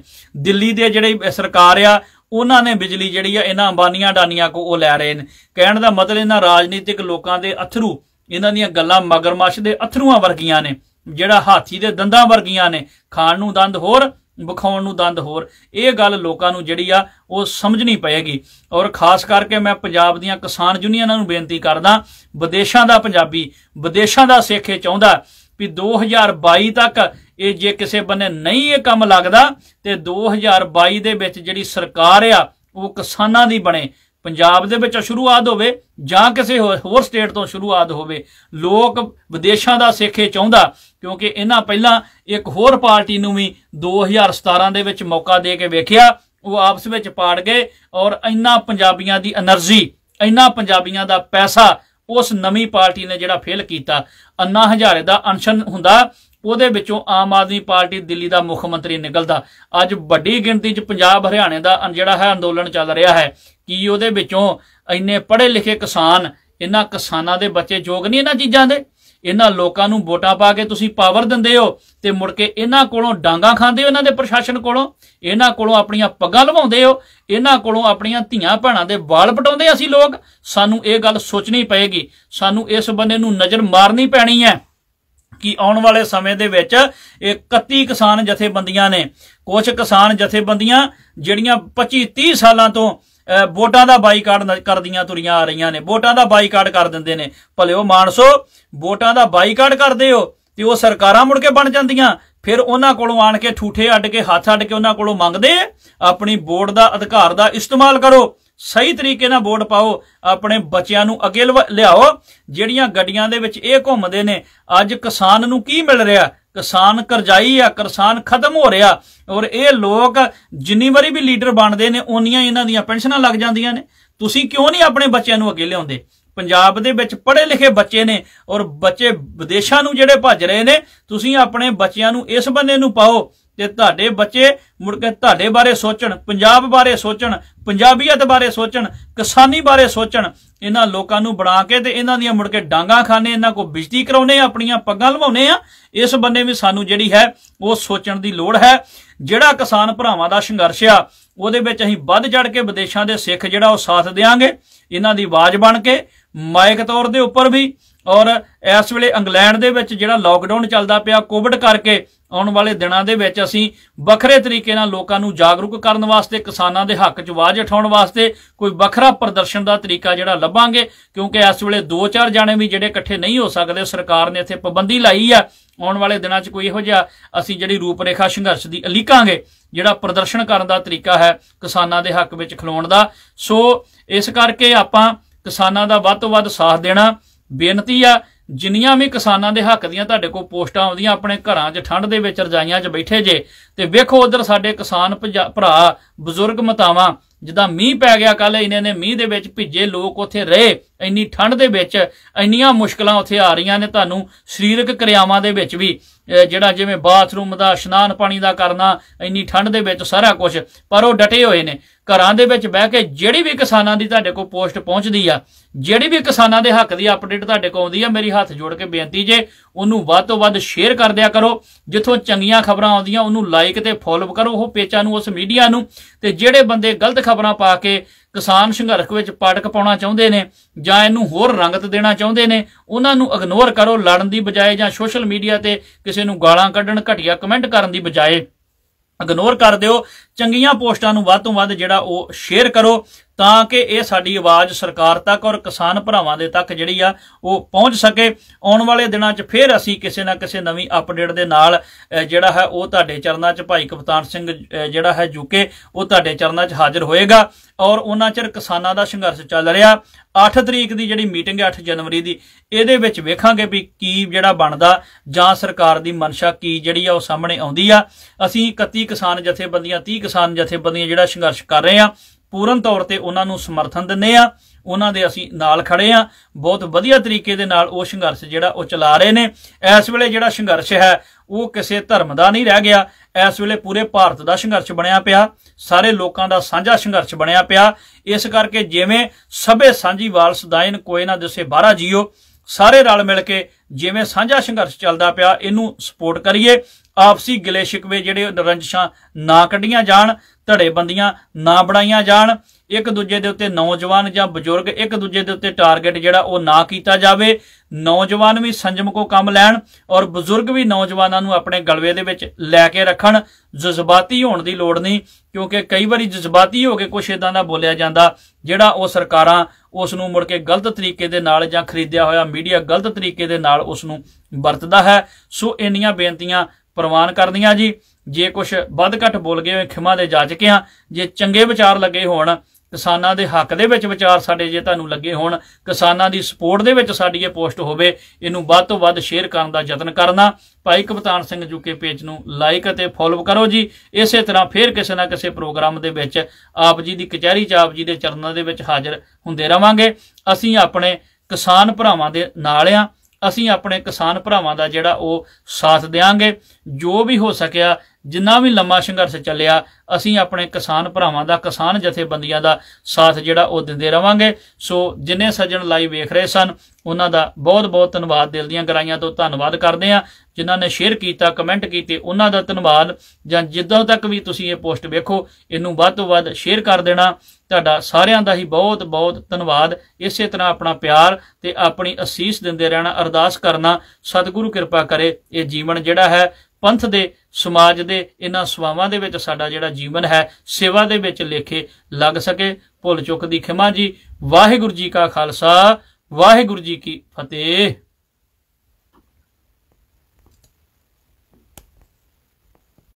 ਦਿੱਲੀ ਦੇ ਜਿਹੜੇ ਸਰਕਾਰ ਆ ਉਹਨਾਂ ਨੇ ਬਿਜਲੀ ਜਿਹੜੀ ਆ ਇਹਨਾਂ ਅੰਬਾਨੀਆਂ ਡਾਨੀਆਂ ਕੋ ਉਹ ਲੈ ਰਹੇ ਨੇ ਕਹਿਣ ਦਾ ਮਤਲਬ ਇਹਨਾਂ ਰਾਜਨੀਤਿਕ ਲੋਕਾਂ ਦੇ ਅਥਰੂ ਇਹਨਾਂ ਦੀਆਂ ਗੱਲਾਂ ਮਗਰਮੱਛ ਦੇ ਅਥਰੂਆਂ ਵਰਗੀਆਂ ਨੇ ਜਿਹੜਾ ਹਾਥੀ ਦੇ ਦੰਦਾਂ ਵਰਗੀਆਂ ਨੇ ਖਾਣ ਨੂੰ ਦੰਦ ਹੋਰ ਵਿਖਾਉਣ ਨੂੰ ਦੰਦ ਹੋਰ ਇਹ ਗੱਲ ਲੋਕਾਂ ਨੂੰ ਜਿਹੜੀ ਆ ਉਹ ਸਮਝਣੀ ਪਏਗੀ ਔਰ ਖਾਸ ਕਰਕੇ ਮੈਂ ਪੰਜਾਬ ਦੀਆਂ ਕਿਸਾਨ ਯੂਨੀਅਨਾਂ ਨੂੰ ਬੇਨਤੀ ਕਰਦਾ ਵਿਦੇਸ਼ਾਂ ਦਾ ਪੰਜਾਬੀ ਵਿਦੇਸ਼ਾਂ ਦਾ ਸਿੱਖ ਇਹ ਚਾਹੁੰਦਾ ਵੀ 2022 ਤੱਕ ਇਹ ਜੇ ਕਿਸੇ ਬੰਨੇ ਨਹੀਂ ਇਹ ਕੰਮ ਲੱਗਦਾ ਤੇ 2022 ਦੇ ਵਿੱਚ ਜਿਹੜੀ ਸਰਕਾਰ ਆ ਉਹ ਕਿਸਾਨਾਂ ਦੀ ਬਣੇ ਪੰਜਾਬ ਦੇ ਵਿੱਚੋਂ ਸ਼ੁਰੂਆਤ ਹੋਵੇ ਜਾਂ ਕਿਸੇ ਹੋਰ ਸਟੇਟ ਤੋਂ ਸ਼ੁਰੂਆਤ ਹੋਵੇ ਲੋਕ ਵਿਦੇਸ਼ਾਂ ਦਾ ਸਿੱਖੇ ਚਾਹੁੰਦਾ ਕਿਉਂਕਿ ਇਹਨਾਂ ਪਹਿਲਾਂ ਇੱਕ ਹੋਰ ਪਾਰਟੀ ਨੂੰ ਵੀ 2017 ਦੇ ਵਿੱਚ ਮੌਕਾ ਦੇ ਕੇ ਵੇਖਿਆ ਉਹ ਆਪਸ ਵਿੱਚ ਪਾੜ ਗਏ ਔਰ ਇੰਨਾ ਪੰਜਾਬੀਆਂ ਦੀ એનર્ਜੀ ਇੰਨਾ ਪੰਜਾਬੀਆਂ ਦਾ ਪੈਸਾ ਉਸ ਨਵੀਂ ਪਾਰਟੀ ਨੇ ਜਿਹੜਾ ਫੇਲ ਕੀਤਾ ਅੰਨਾ ਹਜ਼ਾਰੇ ਦਾ ਅਨਸ਼ਨ ਹੁੰਦਾ ਉਹਦੇ ਵਿੱਚੋਂ ਆਮ ਆਦਮੀ ਪਾਰਟੀ ਦਿੱਲੀ ਦਾ ਮੁੱਖ ਮੰਤਰੀ ਨਿਕਲਦਾ ਅੱਜ ਵੱਡੀ ਗਿਣਤੀ 'ਚ ਪੰਜਾਬ ਹਰਿਆਣੇ ਦਾ ਜਿਹੜਾ ਹੈ ਅੰਦੋਲਨ ਚੱਲ ਰਿਹਾ ਹੈ ਕੀ ਉਹਦੇ ਵਿੱਚੋਂ ਇੰਨੇ ਪੜ੍ਹੇ ਲਿਖੇ ਕਿਸਾਨ ਇਹਨਾਂ ਕਿਸਾਨਾਂ ਦੇ ਬੱਚੇ ਯੋਗ ਨਹੀਂ ਇਹਨਾਂ ਚੀਜ਼ਾਂ ਦੇ ਇਹਨਾਂ ਲੋਕਾਂ ਨੂੰ ਵੋਟਾਂ ਪਾ ਕੇ ਤੁਸੀਂ ਪਾਵਰ ਦਿੰਦੇ ਹੋ ਤੇ ਮੁੜ ਕੇ ਇਹਨਾਂ ਕੋਲੋਂ ਡਾਂਗਾ ਖਾਂਦੇ ਹੋ ਇਹਨਾਂ ਦੇ ਪ੍ਰਸ਼ਾਸਨ ਕੋਲੋਂ ਇਹਨਾਂ ਕੋਲੋਂ ਆਪਣੀਆਂ ਪੱਗਾਂ ਲਵਾਉਂਦੇ ਹੋ ਇਹਨਾਂ ਕੋਲੋਂ ਆਪਣੀਆਂ ਧੀਆਂ ਭੈਣਾਂ ਦੇ ਵਾਲ ਪਟਾਉਂਦੇ ਅਸੀਂ ਲੋਕ ਸਾਨੂੰ ਇਹ ਗੱਲ ਸੋਚਣੀ ਪਏਗੀ ਸਾਨੂੰ ਇਸ ਬੰਦੇ ਨੂੰ ਨਜ਼ਰ ਮਾਰਨੀ ਪੈਣੀ ਹੈ ਕਿ ਆਉਣ ਵਾਲੇ ਸਮੇਂ ਦੇ ਵਿੱਚ 31 ਕਿਸਾਨ ਜਥੇਬੰਦੀਆਂ ਨੇ ਕੁਝ ਕਿਸਾਨ ਜਥੇਬੰਦੀਆਂ ਜਿਹੜੀਆਂ 25 30 ਸਾਲਾਂ ਤੋਂ ਵੋਟਾਂ ਦਾ ਬਾਈਕਾਟ ਕਰਦੀਆਂ ਤੁਰੀਆਂ ਆ ਰਹੀਆਂ ਨੇ ਵੋਟਾਂ ਦਾ ਬਾਈਕਾਟ ਕਰ ਦਿੰਦੇ ਨੇ ਭਲੇ ਉਹ ਮਾਨਸੋ ਵੋਟਾਂ ਦਾ ਬਾਈਕਾਟ ਕਰਦੇ ਹੋ ਤੇ ਉਹ ਸਰਕਾਰਾਂ ਮੁੜ ਕੇ ਬਣ ਜਾਂਦੀਆਂ ਫਿਰ ਉਹਨਾਂ ਕੋਲੋਂ ਆਣ ਕੇ ਠੂਠੇ ਅੱਡ ਕੇ ਹੱਥ ਅੱਡ ਕੇ ਉਹਨਾਂ ਕੋਲੋਂ ਮੰਗਦੇ ਆਪਣੀ ਵੋਟ ਦਾ ਅਧਿਕਾਰ ਦਾ ਇਸਤੇਮਾਲ ਕਰੋ ਸਹੀ ਤਰੀਕੇ ਨਾਲ ਵੋਟ ਪਾਓ ਆਪਣੇ ਬੱਚਿਆਂ ਨੂੰ ਅੱਗੇ ਲਿਆਓ ਜਿਹੜੀਆਂ ਗੱਡੀਆਂ ਦੇ ਵਿੱਚ ਇਹ ਘੁੰਮਦੇ ਨੇ ਅੱਜ ਕਿਸਾਨ ਨੂੰ ਕੀ ਮਿਲ ਰਿਹਾ ਕਿਸਾਨ ਕਰਜਾਈ ਆ ਕਿਸਾਨ ਖਤਮ ਹੋ ਰਿਹਾ ਔਰ ਇਹ ਲੋਕ ਜਿੰਨੀ ਵਾਰੀ ਵੀ ਲੀਡਰ ਬਣਦੇ ਨੇ ਉਨੀਆਂ ਇਹਨਾਂ ਦੀਆਂ ਪੈਨਸ਼ਨਾਂ ਲੱਗ ਜਾਂਦੀਆਂ ਨੇ ਤੁਸੀਂ ਕਿਉਂ ਨਹੀਂ ਆਪਣੇ ਬੱਚਿਆਂ ਨੂੰ ਅੱਗੇ ਲਿਆਉਂਦੇ ਪੰਜਾਬ ਦੇ ਵਿੱਚ ਪੜ੍ਹੇ ਲਿਖੇ ਬੱਚੇ ਨੇ ਔਰ ਬੱਚੇ ਵਿਦੇਸ਼ਾਂ ਨੂੰ ਜਿਹੜੇ ਭੱਜ ਰਹੇ ਨੇ ਤੁਸੀਂ ਆਪਣੇ ਬੱਚਿਆਂ ਨੂੰ ਇਸ ਬੰਨੇ ਨੂੰ ਪਾਓ ਜੇ ਤੁਹਾਡੇ ਬੱਚੇ ਮੁੜ ਕੇ ਤੁਹਾਡੇ ਬਾਰੇ ਸੋਚਣ ਪੰਜਾਬ ਬਾਰੇ ਸੋਚਣ ਪੰਜਾਬੀਅਤ ਬਾਰੇ ਸੋਚਣ ਕਿਸਾਨੀ ਬਾਰੇ ਸੋਚਣ ਇਹਨਾਂ ਲੋਕਾਂ ਨੂੰ ਬਣਾ ਕੇ ਤੇ ਇਹਨਾਂ ਦੀਆਂ ਮੁੜ ਕੇ ਡਾਂਗਾ ਖਾਣੇ ਇਹਨਾਂ ਕੋ ਬਿਜਲੀ ਕਰਾਉਨੇ ਆਪਣੀਆਂ ਪੱਗਾਂ ਲਵਾਉਨੇ ਆ ਇਸ ਬੰਨੇ ਵੀ ਸਾਨੂੰ ਜਿਹੜੀ ਹੈ ਉਹ ਸੋਚਣ ਦੀ ਲੋੜ ਹੈ ਜਿਹੜਾ ਕਿਸਾਨ ਭਰਾਵਾਂ ਦਾ ਸੰਘਰਸ਼ ਆ ਉਹਦੇ ਵਿੱਚ ਅਸੀਂ ਵੱਧ ਜੜ ਕੇ ਵਿਦੇਸ਼ਾਂ ਦੇ ਸਿੱਖ ਜਿਹੜਾ ਉਹ ਸਾਥ ਦੇਾਂਗੇ ਇਹਨਾਂ ਦੀ ਆਵਾਜ਼ ਬਣ ਕੇ ਮਾਇਕ ਤੌਰ ਦੇ ਉੱਪਰ ਵੀ ਔਰ ਇਸ ਵੇਲੇ ਇੰਗਲੈਂਡ ਦੇ ਵਿੱਚ ਜਿਹੜਾ ਲਾਕਡਾਊਨ ਚੱਲਦਾ ਪਿਆ ਕੋਵਿਡ ਕਰਕੇ ਆਉਣ ਵਾਲੇ ਦਿਨਾਂ ਦੇ ਵਿੱਚ ਅਸੀਂ ਵੱਖਰੇ ਤਰੀਕੇ ਨਾਲ ਲੋਕਾਂ ਨੂੰ ਜਾਗਰੂਕ ਕਰਨ ਵਾਸਤੇ ਕਿਸਾਨਾਂ ਦੇ ਹੱਕ 'ਚ ਆਵਾਜ਼ ਉਠਾਉਣ ਵਾਸਤੇ ਕੋਈ ਵੱਖਰਾ ਪ੍ਰਦਰਸ਼ਨ ਦਾ ਤਰੀਕਾ ਜਿਹੜਾ ਲੱਭਾਂਗੇ ਕਿਉਂਕਿ ਇਸ ਵੇਲੇ 2-4 ਜਾਣੇ ਵੀ ਜਿਹੜੇ ਇਕੱਠੇ ਨਹੀਂ ਹੋ ਸਕਦੇ ਸਰਕਾਰ ਨੇ ਇੱਥੇ ਪਾਬੰਦੀ ਲਾਈ ਆ ਆਉਣ ਵਾਲੇ ਦਿਨਾਂ 'ਚ ਕੋਈ ਇਹੋ ਜਿਹਾ ਅਸੀਂ ਜਿਹੜੀ ਰੂਪਰੇਖਾ ਸੰਘਰਸ਼ ਦੀ ਅਲੀਕਾਂਗੇ ਜਿਹੜਾ ਪ੍ਰਦਰਸ਼ਨ ਕਰਨ ਦਾ ਤਰੀਕਾ ਹੈ ਕਿਸਾਨਾਂ ਦੇ ਹੱਕ ਵਿੱਚ ਖਲੋਣ ਦਾ ਸੋ ਇਸ ਕਰਕੇ ਆਪਾਂ ਕਿਸਾਨਾਂ ਦਾ ਵੱਧ ਤੋਂ ਵੱਧ ਸਾਥ ਦੇਣਾ ਬੇਨਤੀ ਆ ਜਿੰਨੀਆਂ ਵੀ ਕਿਸਾਨਾਂ ਦੇ ਹੱਕ ਦੀਆਂ ਤੁਹਾਡੇ ਕੋਲ ਪੋਸਟਾਂ ਆਉਂਦੀਆਂ ਆਪਣੇ ਘਰਾਂ 'ਚ ਠੰਡ ਦੇ ਵਿੱਚ ਰਜਾਈਆਂ 'ਚ ਬੈਠੇ ਜੇ ਤੇ ਵੇਖੋ ਉਧਰ ਸਾਡੇ ਕਿਸਾਨ ਭਰਾ ਬਜ਼ੁਰਗ ਮਤਾਵਾਂ ਜਿੱਦਾਂ ਮੀਂਹ ਪੈ ਗਿਆ ਕੱਲ ਇਹਨੇ ਨੇ ਮੀਂਹ ਦੇ ਵਿੱਚ ਭਿੱਜੇ ਲੋਕ ਉੱਥੇ ਰਹੇ ਇੰਨੀ ਠੰਡ ਦੇ ਵਿੱਚ ਇੰਨੀਆਂ ਮੁਸ਼ਕਲਾਂ ਉੱਥੇ ਆ ਰਹੀਆਂ ਨੇ ਤੁਹਾਨੂੰ ਸਰੀਰਕ ਕਿਰਿਆਵਾਂ ਦੇ ਵਿੱਚ ਵੀ ਜਿਹੜਾ ਜਿਵੇਂ ਬਾਥਰੂਮ ਦਾ ਇਸ਼ਨਾਨ ਪਾਣੀ ਦਾ ਕਰਨਾ ਇੰਨੀ ਠੰਡ ਦੇ ਵਿੱਚ ਸਾਰਾ ਕੁਝ ਪਰ ਉਹ ਡਟੇ ਹੋਏ ਨੇ ਘਰਾਂ ਦੇ ਵਿੱਚ ਬਹਿ ਕੇ ਜਿਹੜੀ ਵੀ ਕਿਸਾਨਾਂ ਦੀ ਤੁਹਾਡੇ ਕੋਲ ਪੋਸਟ ਪਹੁੰਚਦੀ ਆ ਜਿਹੜੀ ਵੀ ਕਿਸਾਨਾਂ ਦੇ ਹੱਕ ਦੀ ਅਪਡੇਟ ਤੁਹਾਡੇ ਕੋਲ ਆਉਂਦੀ ਆ ਮੇਰੀ ਹੱਥ ਜੋੜ ਕੇ ਬੇਨਤੀ ਜੇ ਉਹਨੂੰ ਵੱਧ ਤੋਂ ਵੱਧ ਸ਼ੇਅਰ ਕਰ ਦਿਆ ਕਰੋ ਜਿੱਥੋਂ ਚੰਗੀਆਂ ਖਬਰਾਂ ਆਉਂਦੀਆਂ ਉਹਨੂੰ ਲਾਈਕ ਤੇ ਫੋਲੋ ਕਰੋ ਉਹ ਪੇਚਾਂ ਨੂੰ ਉਸ ਮੀਡੀਆ ਨੂੰ ਤੇ ਜਿਹੜੇ ਬੰਦੇ ਗਲਤ ਖਬਰਾਂ ਪਾ ਕੇ ਕਿਸਾਨ ਸੰਘਰਸ਼ ਵਿੱਚ ਪਾਟਕ ਪਾਉਣਾ ਚਾਹੁੰਦੇ ਨੇ ਜਾਂ ਇਹਨੂੰ ਹੋਰ ਰੰਗਤ ਦੇਣਾ ਚਾਹੁੰਦੇ ਨੇ ਉਹਨਾਂ ਨੂੰ ਇਗਨੋਰ ਕਰੋ ਲੜਨ ਦੀ ਬਜਾਏ ਜਾਂ ਸੋਸ਼ਲ ਮੀਡੀਆ ਤੇ ਕਿਸੇ ਨੂੰ ਗਾਲਾਂ ਕੱਢਣ ਘਟੀਆ ਕਮੈਂਟ ਕਰਨ ਦੀ ਬਜਾਏ ਇਗਨੋਰ ਕਰ ਦਿਓ ਚੰਗੀਆਂ ਪੋਸਟਾਂ ਨੂੰ ਵੱਧ ਤੋਂ ਵੱਧ ਜਿਹੜਾ ਉਹ ਸ਼ੇਅਰ ਕਰੋ ਤਾਂ ਕਿ ਇਹ ਸਾਡੀ ਆਵਾਜ਼ ਸਰਕਾਰ ਤੱਕ ਔਰ ਕਿਸਾਨ ਭਰਾਵਾਂ ਦੇ ਤੱਕ ਜਿਹੜੀ ਆ ਉਹ ਪਹੁੰਚ ਸਕੇ ਆਉਣ ਵਾਲੇ ਦਿਨਾਂ 'ਚ ਫੇਰ ਅਸੀਂ ਕਿਸੇ ਨਾ ਕਿਸੇ ਨਵੀਂ ਅਪਡੇਟ ਦੇ ਨਾਲ ਜਿਹੜਾ ਹੈ ਉਹ ਤੁਹਾਡੇ ਚਰਨਾਂ 'ਚ ਭਾਈ ਕਪਤਾਨ ਸਿੰਘ ਜਿਹੜਾ ਹੈ ਜੁਕੇ ਉਹ ਤੁਹਾਡੇ ਚਰਨਾਂ 'ਚ ਹਾਜ਼ਰ ਹੋਏਗਾ ਔਰ ਉਹਨਾਂ ਚਿਰ ਕਿਸਾਨਾਂ ਦਾ ਸੰਘਰਸ਼ ਚੱਲ ਰਿਹਾ 8 ਤਰੀਕ ਦੀ ਜਿਹੜੀ ਮੀਟਿੰਗ ਹੈ 8 ਜਨਵਰੀ ਦੀ ਇਹਦੇ ਵਿੱਚ ਵੇਖਾਂਗੇ ਵੀ ਕੀ ਜਿਹੜਾ ਬਣਦਾ ਜਾਂ ਸਰਕਾਰ ਦੀ ਮਨਸ਼ਾ ਕੀ ਜਿਹੜੀ ਆ ਉਹ ਸਾਹਮਣੇ ਆਉਂਦੀ ਆ ਅਸੀਂ 31 ਕਿਸਾਨ ਜਥੇਬੰਦੀਆਂ 30 ਕਿਸਾਨ ਜਥੇਬੰਦੀਆਂ ਜਿਹੜਾ ਸੰਘਰਸ਼ ਕਰ ਰਹੇ ਆ ਪੂਰਨ ਤੌਰ ਤੇ ਉਹਨਾਂ ਨੂੰ ਸਮਰਥਨ ਦਿੰਨੇ ਆ ਉਹਨਾਂ ਦੇ ਅਸੀਂ ਨਾਲ ਖੜੇ ਆ ਬਹੁਤ ਵਧੀਆ ਤਰੀਕੇ ਦੇ ਨਾਲ ਉਹ ਸੰਘਰਸ਼ ਜਿਹੜਾ ਉਹ ਚਲਾ ਰਹੇ ਨੇ ਇਸ ਵੇਲੇ ਜਿਹੜਾ ਸੰਘਰਸ਼ ਹੈ ਉਹ ਕਿਸੇ ਧਰਮ ਦਾ ਨਹੀਂ ਰਹਿ ਗਿਆ ਇਸ ਵੇਲੇ ਪੂਰੇ ਭਾਰਤ ਦਾ ਸੰਘਰਸ਼ ਬਣਿਆ ਪਿਆ ਸਾਰੇ ਲੋਕਾਂ ਦਾ ਸਾਂਝਾ ਸੰਘਰਸ਼ ਬਣਿਆ ਪਿਆ ਇਸ ਕਰਕੇ ਜਿਵੇਂ ਸਭੇ ਸਾਂਝੀ ਵਾਲਸ ਦਾਇਨ ਕੋਈ ਨਾ ਦਿਸੇ ਬਾਰਾ ਜੀਓ ਸਾਰੇ ਰਲ ਮਿਲ ਕੇ ਜਿਵੇਂ ਸਾਂਝਾ ਸੰਘਰਸ਼ ਚੱਲਦਾ ਪਿਆ ਇਹਨੂੰ ਸਪੋਰਟ ਕਰੀਏ ਆਪਸੀ ਗਿਲੇ ਸ਼ਿਕਵੇ ਜਿਹੜੇ ਰੰਜਸ਼ਾਂ ਨਾ ਕੱਢੀਆਂ ਜਾਣ ਧੜੇ ਬੰਦੀਆਂ ਨਾ ਬਣਾਈਆਂ ਜਾਣ ਇੱਕ ਦੂਜੇ ਦੇ ਉੱਤੇ ਨੌਜਵਾਨ ਜਾਂ ਬਜ਼ੁਰਗ ਇੱਕ ਦੂਜੇ ਦੇ ਉੱਤੇ ਟਾਰਗੇਟ ਜਿਹੜਾ ਉਹ ਨਾ ਕੀਤਾ ਜਾਵੇ ਨੌਜਵਾਨ ਵੀ ਸੰਜਮ ਕੋ ਕੰਮ ਲੈਣ ਔਰ ਬਜ਼ੁਰਗ ਵੀ ਨੌਜਵਾਨਾਂ ਨੂੰ ਆਪਣੇ ਗਲਵੇ ਦੇ ਵਿੱਚ ਲੈ ਕੇ ਰੱਖਣ ਜਜ਼ਬਾਤੀ ਹੋਣ ਦੀ ਲੋੜ ਨਹੀਂ ਕਿਉਂਕਿ ਕਈ ਵਾਰੀ ਜਜ਼ਬਾਤੀ ਹੋ ਕੇ ਕੁਝ ਇਦਾਂ ਦਾ ਬੋਲਿਆ ਜਾਂਦਾ ਜਿਹੜਾ ਉਹ ਸਰਕਾਰਾਂ ਉਸ ਨੂੰ ਮੁੜ ਕੇ ਗਲਤ ਤਰੀਕੇ ਦੇ ਨਾਲ ਜਾਂ ਖਰੀਦਿਆ ਹੋਇਆ ਮੀਡੀਆ ਗਲਤ ਤਰੀਕੇ ਦੇ ਨਾਲ ਉਸ ਨੂੰ ਵਰਤਦਾ ਹੈ ਸੋ ਇੰਨੀਆਂ ਬੇਨਤੀਆਂ ਪ੍ਰਵਾਨ ਕਰਦੀਆਂ ਜੀ ਜੇ ਕੁਝ ਵੱਧ ਘੱਟ ਬੋਲ ਗਏ ਹੋਏ ਖਿਮਾ ਦੇ ਜਾਚਕ ਆ ਜੇ ਚੰਗੇ ਵਿਚਾਰ ਲੱਗੇ ਹੋਣ ਕਿਸਾਨਾਂ ਦੇ ਹੱਕ ਦੇ ਵਿੱਚ ਵਿਚਾਰ ਸਾਡੇ ਜੇ ਤੁਹਾਨੂੰ ਲੱਗੇ ਹੋਣ ਕਿਸਾਨਾਂ ਦੀ ਸਪੋਰਟ ਦੇ ਵਿੱਚ ਸਾਡੀ ਇਹ ਪੋਸਟ ਹੋਵੇ ਇਹਨੂੰ ਵੱਧ ਤੋਂ ਵੱਧ ਸ਼ੇਅਰ ਕਰਨ ਦਾ ਯਤਨ ਕਰਨਾ ਭਾਈ ਕਪਤਾਨ ਸਿੰਘ ਜੁਕੇ ਪੇਜ ਨੂੰ ਲਾਈਕ ਅਤੇ ਫੋਲੋ ਕਰੋ ਜੀ ਇਸੇ ਤਰ੍ਹਾਂ ਫੇਰ ਕਿਸੇ ਨਾ ਕਿਸੇ ਪ੍ਰੋਗਰਾਮ ਦੇ ਵਿੱਚ ਆਪ ਜੀ ਦੀ ਕਚਹਿਰੀ ਚ ਆਪ ਜੀ ਦੇ ਚਰਨਾਂ ਦੇ ਵਿੱਚ ਹਾਜ਼ਰ ਹੁੰਦੇ ਰਵਾਂਗੇ ਅਸੀਂ ਆਪਣੇ ਕਿਸਾਨ ਭਰਾਵਾਂ ਦੇ ਨਾਲ ਆ ਅਸੀਂ ਆਪਣੇ ਕਿਸਾਨ ਭਰਾਵਾਂ ਦਾ ਜਿਹੜਾ ਉਹ ਸਾਥ ਦੇਵਾਂਗੇ ਜੋ ਵੀ ਹੋ ਸਕਿਆ ਜਿੰਨਾ ਵੀ ਲੰਮਾ ਸੰਘਰਸ਼ ਚੱਲਿਆ ਅਸੀਂ ਆਪਣੇ ਕਿਸਾਨ ਭਰਾਵਾਂ ਦਾ ਕਿਸਾਨ ਜਥੇਬੰਦੀਆਂ ਦਾ ਸਾਥ ਜਿਹੜਾ ਉਹ ਦਿੰਦੇ ਰਵਾਂਗੇ ਸੋ ਜਿੰਨੇ ਸੱਜਣ ਲਾਈਵ ਵੇਖ ਰਹੇ ਸਨ ਉਹਨਾਂ ਦਾ ਬਹੁਤ-ਬਹੁਤ ਧੰਨਵਾਦ ਦਿਲ ਦੀਆਂ ਗਰਾਈਆਂ ਤੋਂ ਧੰਨਵਾਦ ਕਰਦੇ ਆ ਜਿਨ੍ਹਾਂ ਨੇ ਸ਼ੇਅਰ ਕੀਤਾ ਕਮੈਂਟ ਕੀਤੇ ਉਹਨਾਂ ਦਾ ਧੰਨਵਾਦ ਜਾਂ ਜਿੱਦੋਂ ਤੱਕ ਵੀ ਤੁਸੀਂ ਇਹ ਪੋਸਟ ਵੇਖੋ ਇਹਨੂੰ ਵੱਧ ਤੋਂ ਵੱਧ ਸ਼ੇਅਰ ਕਰ ਦੇਣਾ ਤੁਹਾਡਾ ਸਾਰਿਆਂ ਦਾ ਹੀ ਬਹੁਤ-ਬਹੁਤ ਧੰਨਵਾਦ ਇਸੇ ਤਰ੍ਹਾਂ ਆਪਣਾ ਪਿਆਰ ਤੇ ਆਪਣੀ ਅਸੀਸ ਦਿੰਦੇ ਰਹਿਣਾ ਅਰਦਾਸ ਕਰਨਾ ਸਤਿਗੁਰੂ ਕਿਰਪਾ ਕਰੇ ਇਹ ਜੀਵਨ ਜਿਹੜਾ ਹੈ ਪੰਥ ਦੇ ਸਮਾਜ ਦੇ ਇਹਨਾਂ ਸਵਾਵਾਂ ਦੇ ਵਿੱਚ ਸਾਡਾ ਜਿਹੜਾ ਜੀਵਨ ਹੈ ਸੇਵਾ ਦੇ ਵਿੱਚ ਲੇਖੇ ਲੱਗ ਸਕੇ ਭੁੱਲ ਚੁੱਕ ਦੀ ਖਿਮਾ ਜੀ ਵਾਹਿਗੁਰੂ ਜੀ ਕਾ ਖਾਲਸਾ ਵਾਹਿਗੁਰੂ ਜੀ ਕੀ ਫਤਿਹ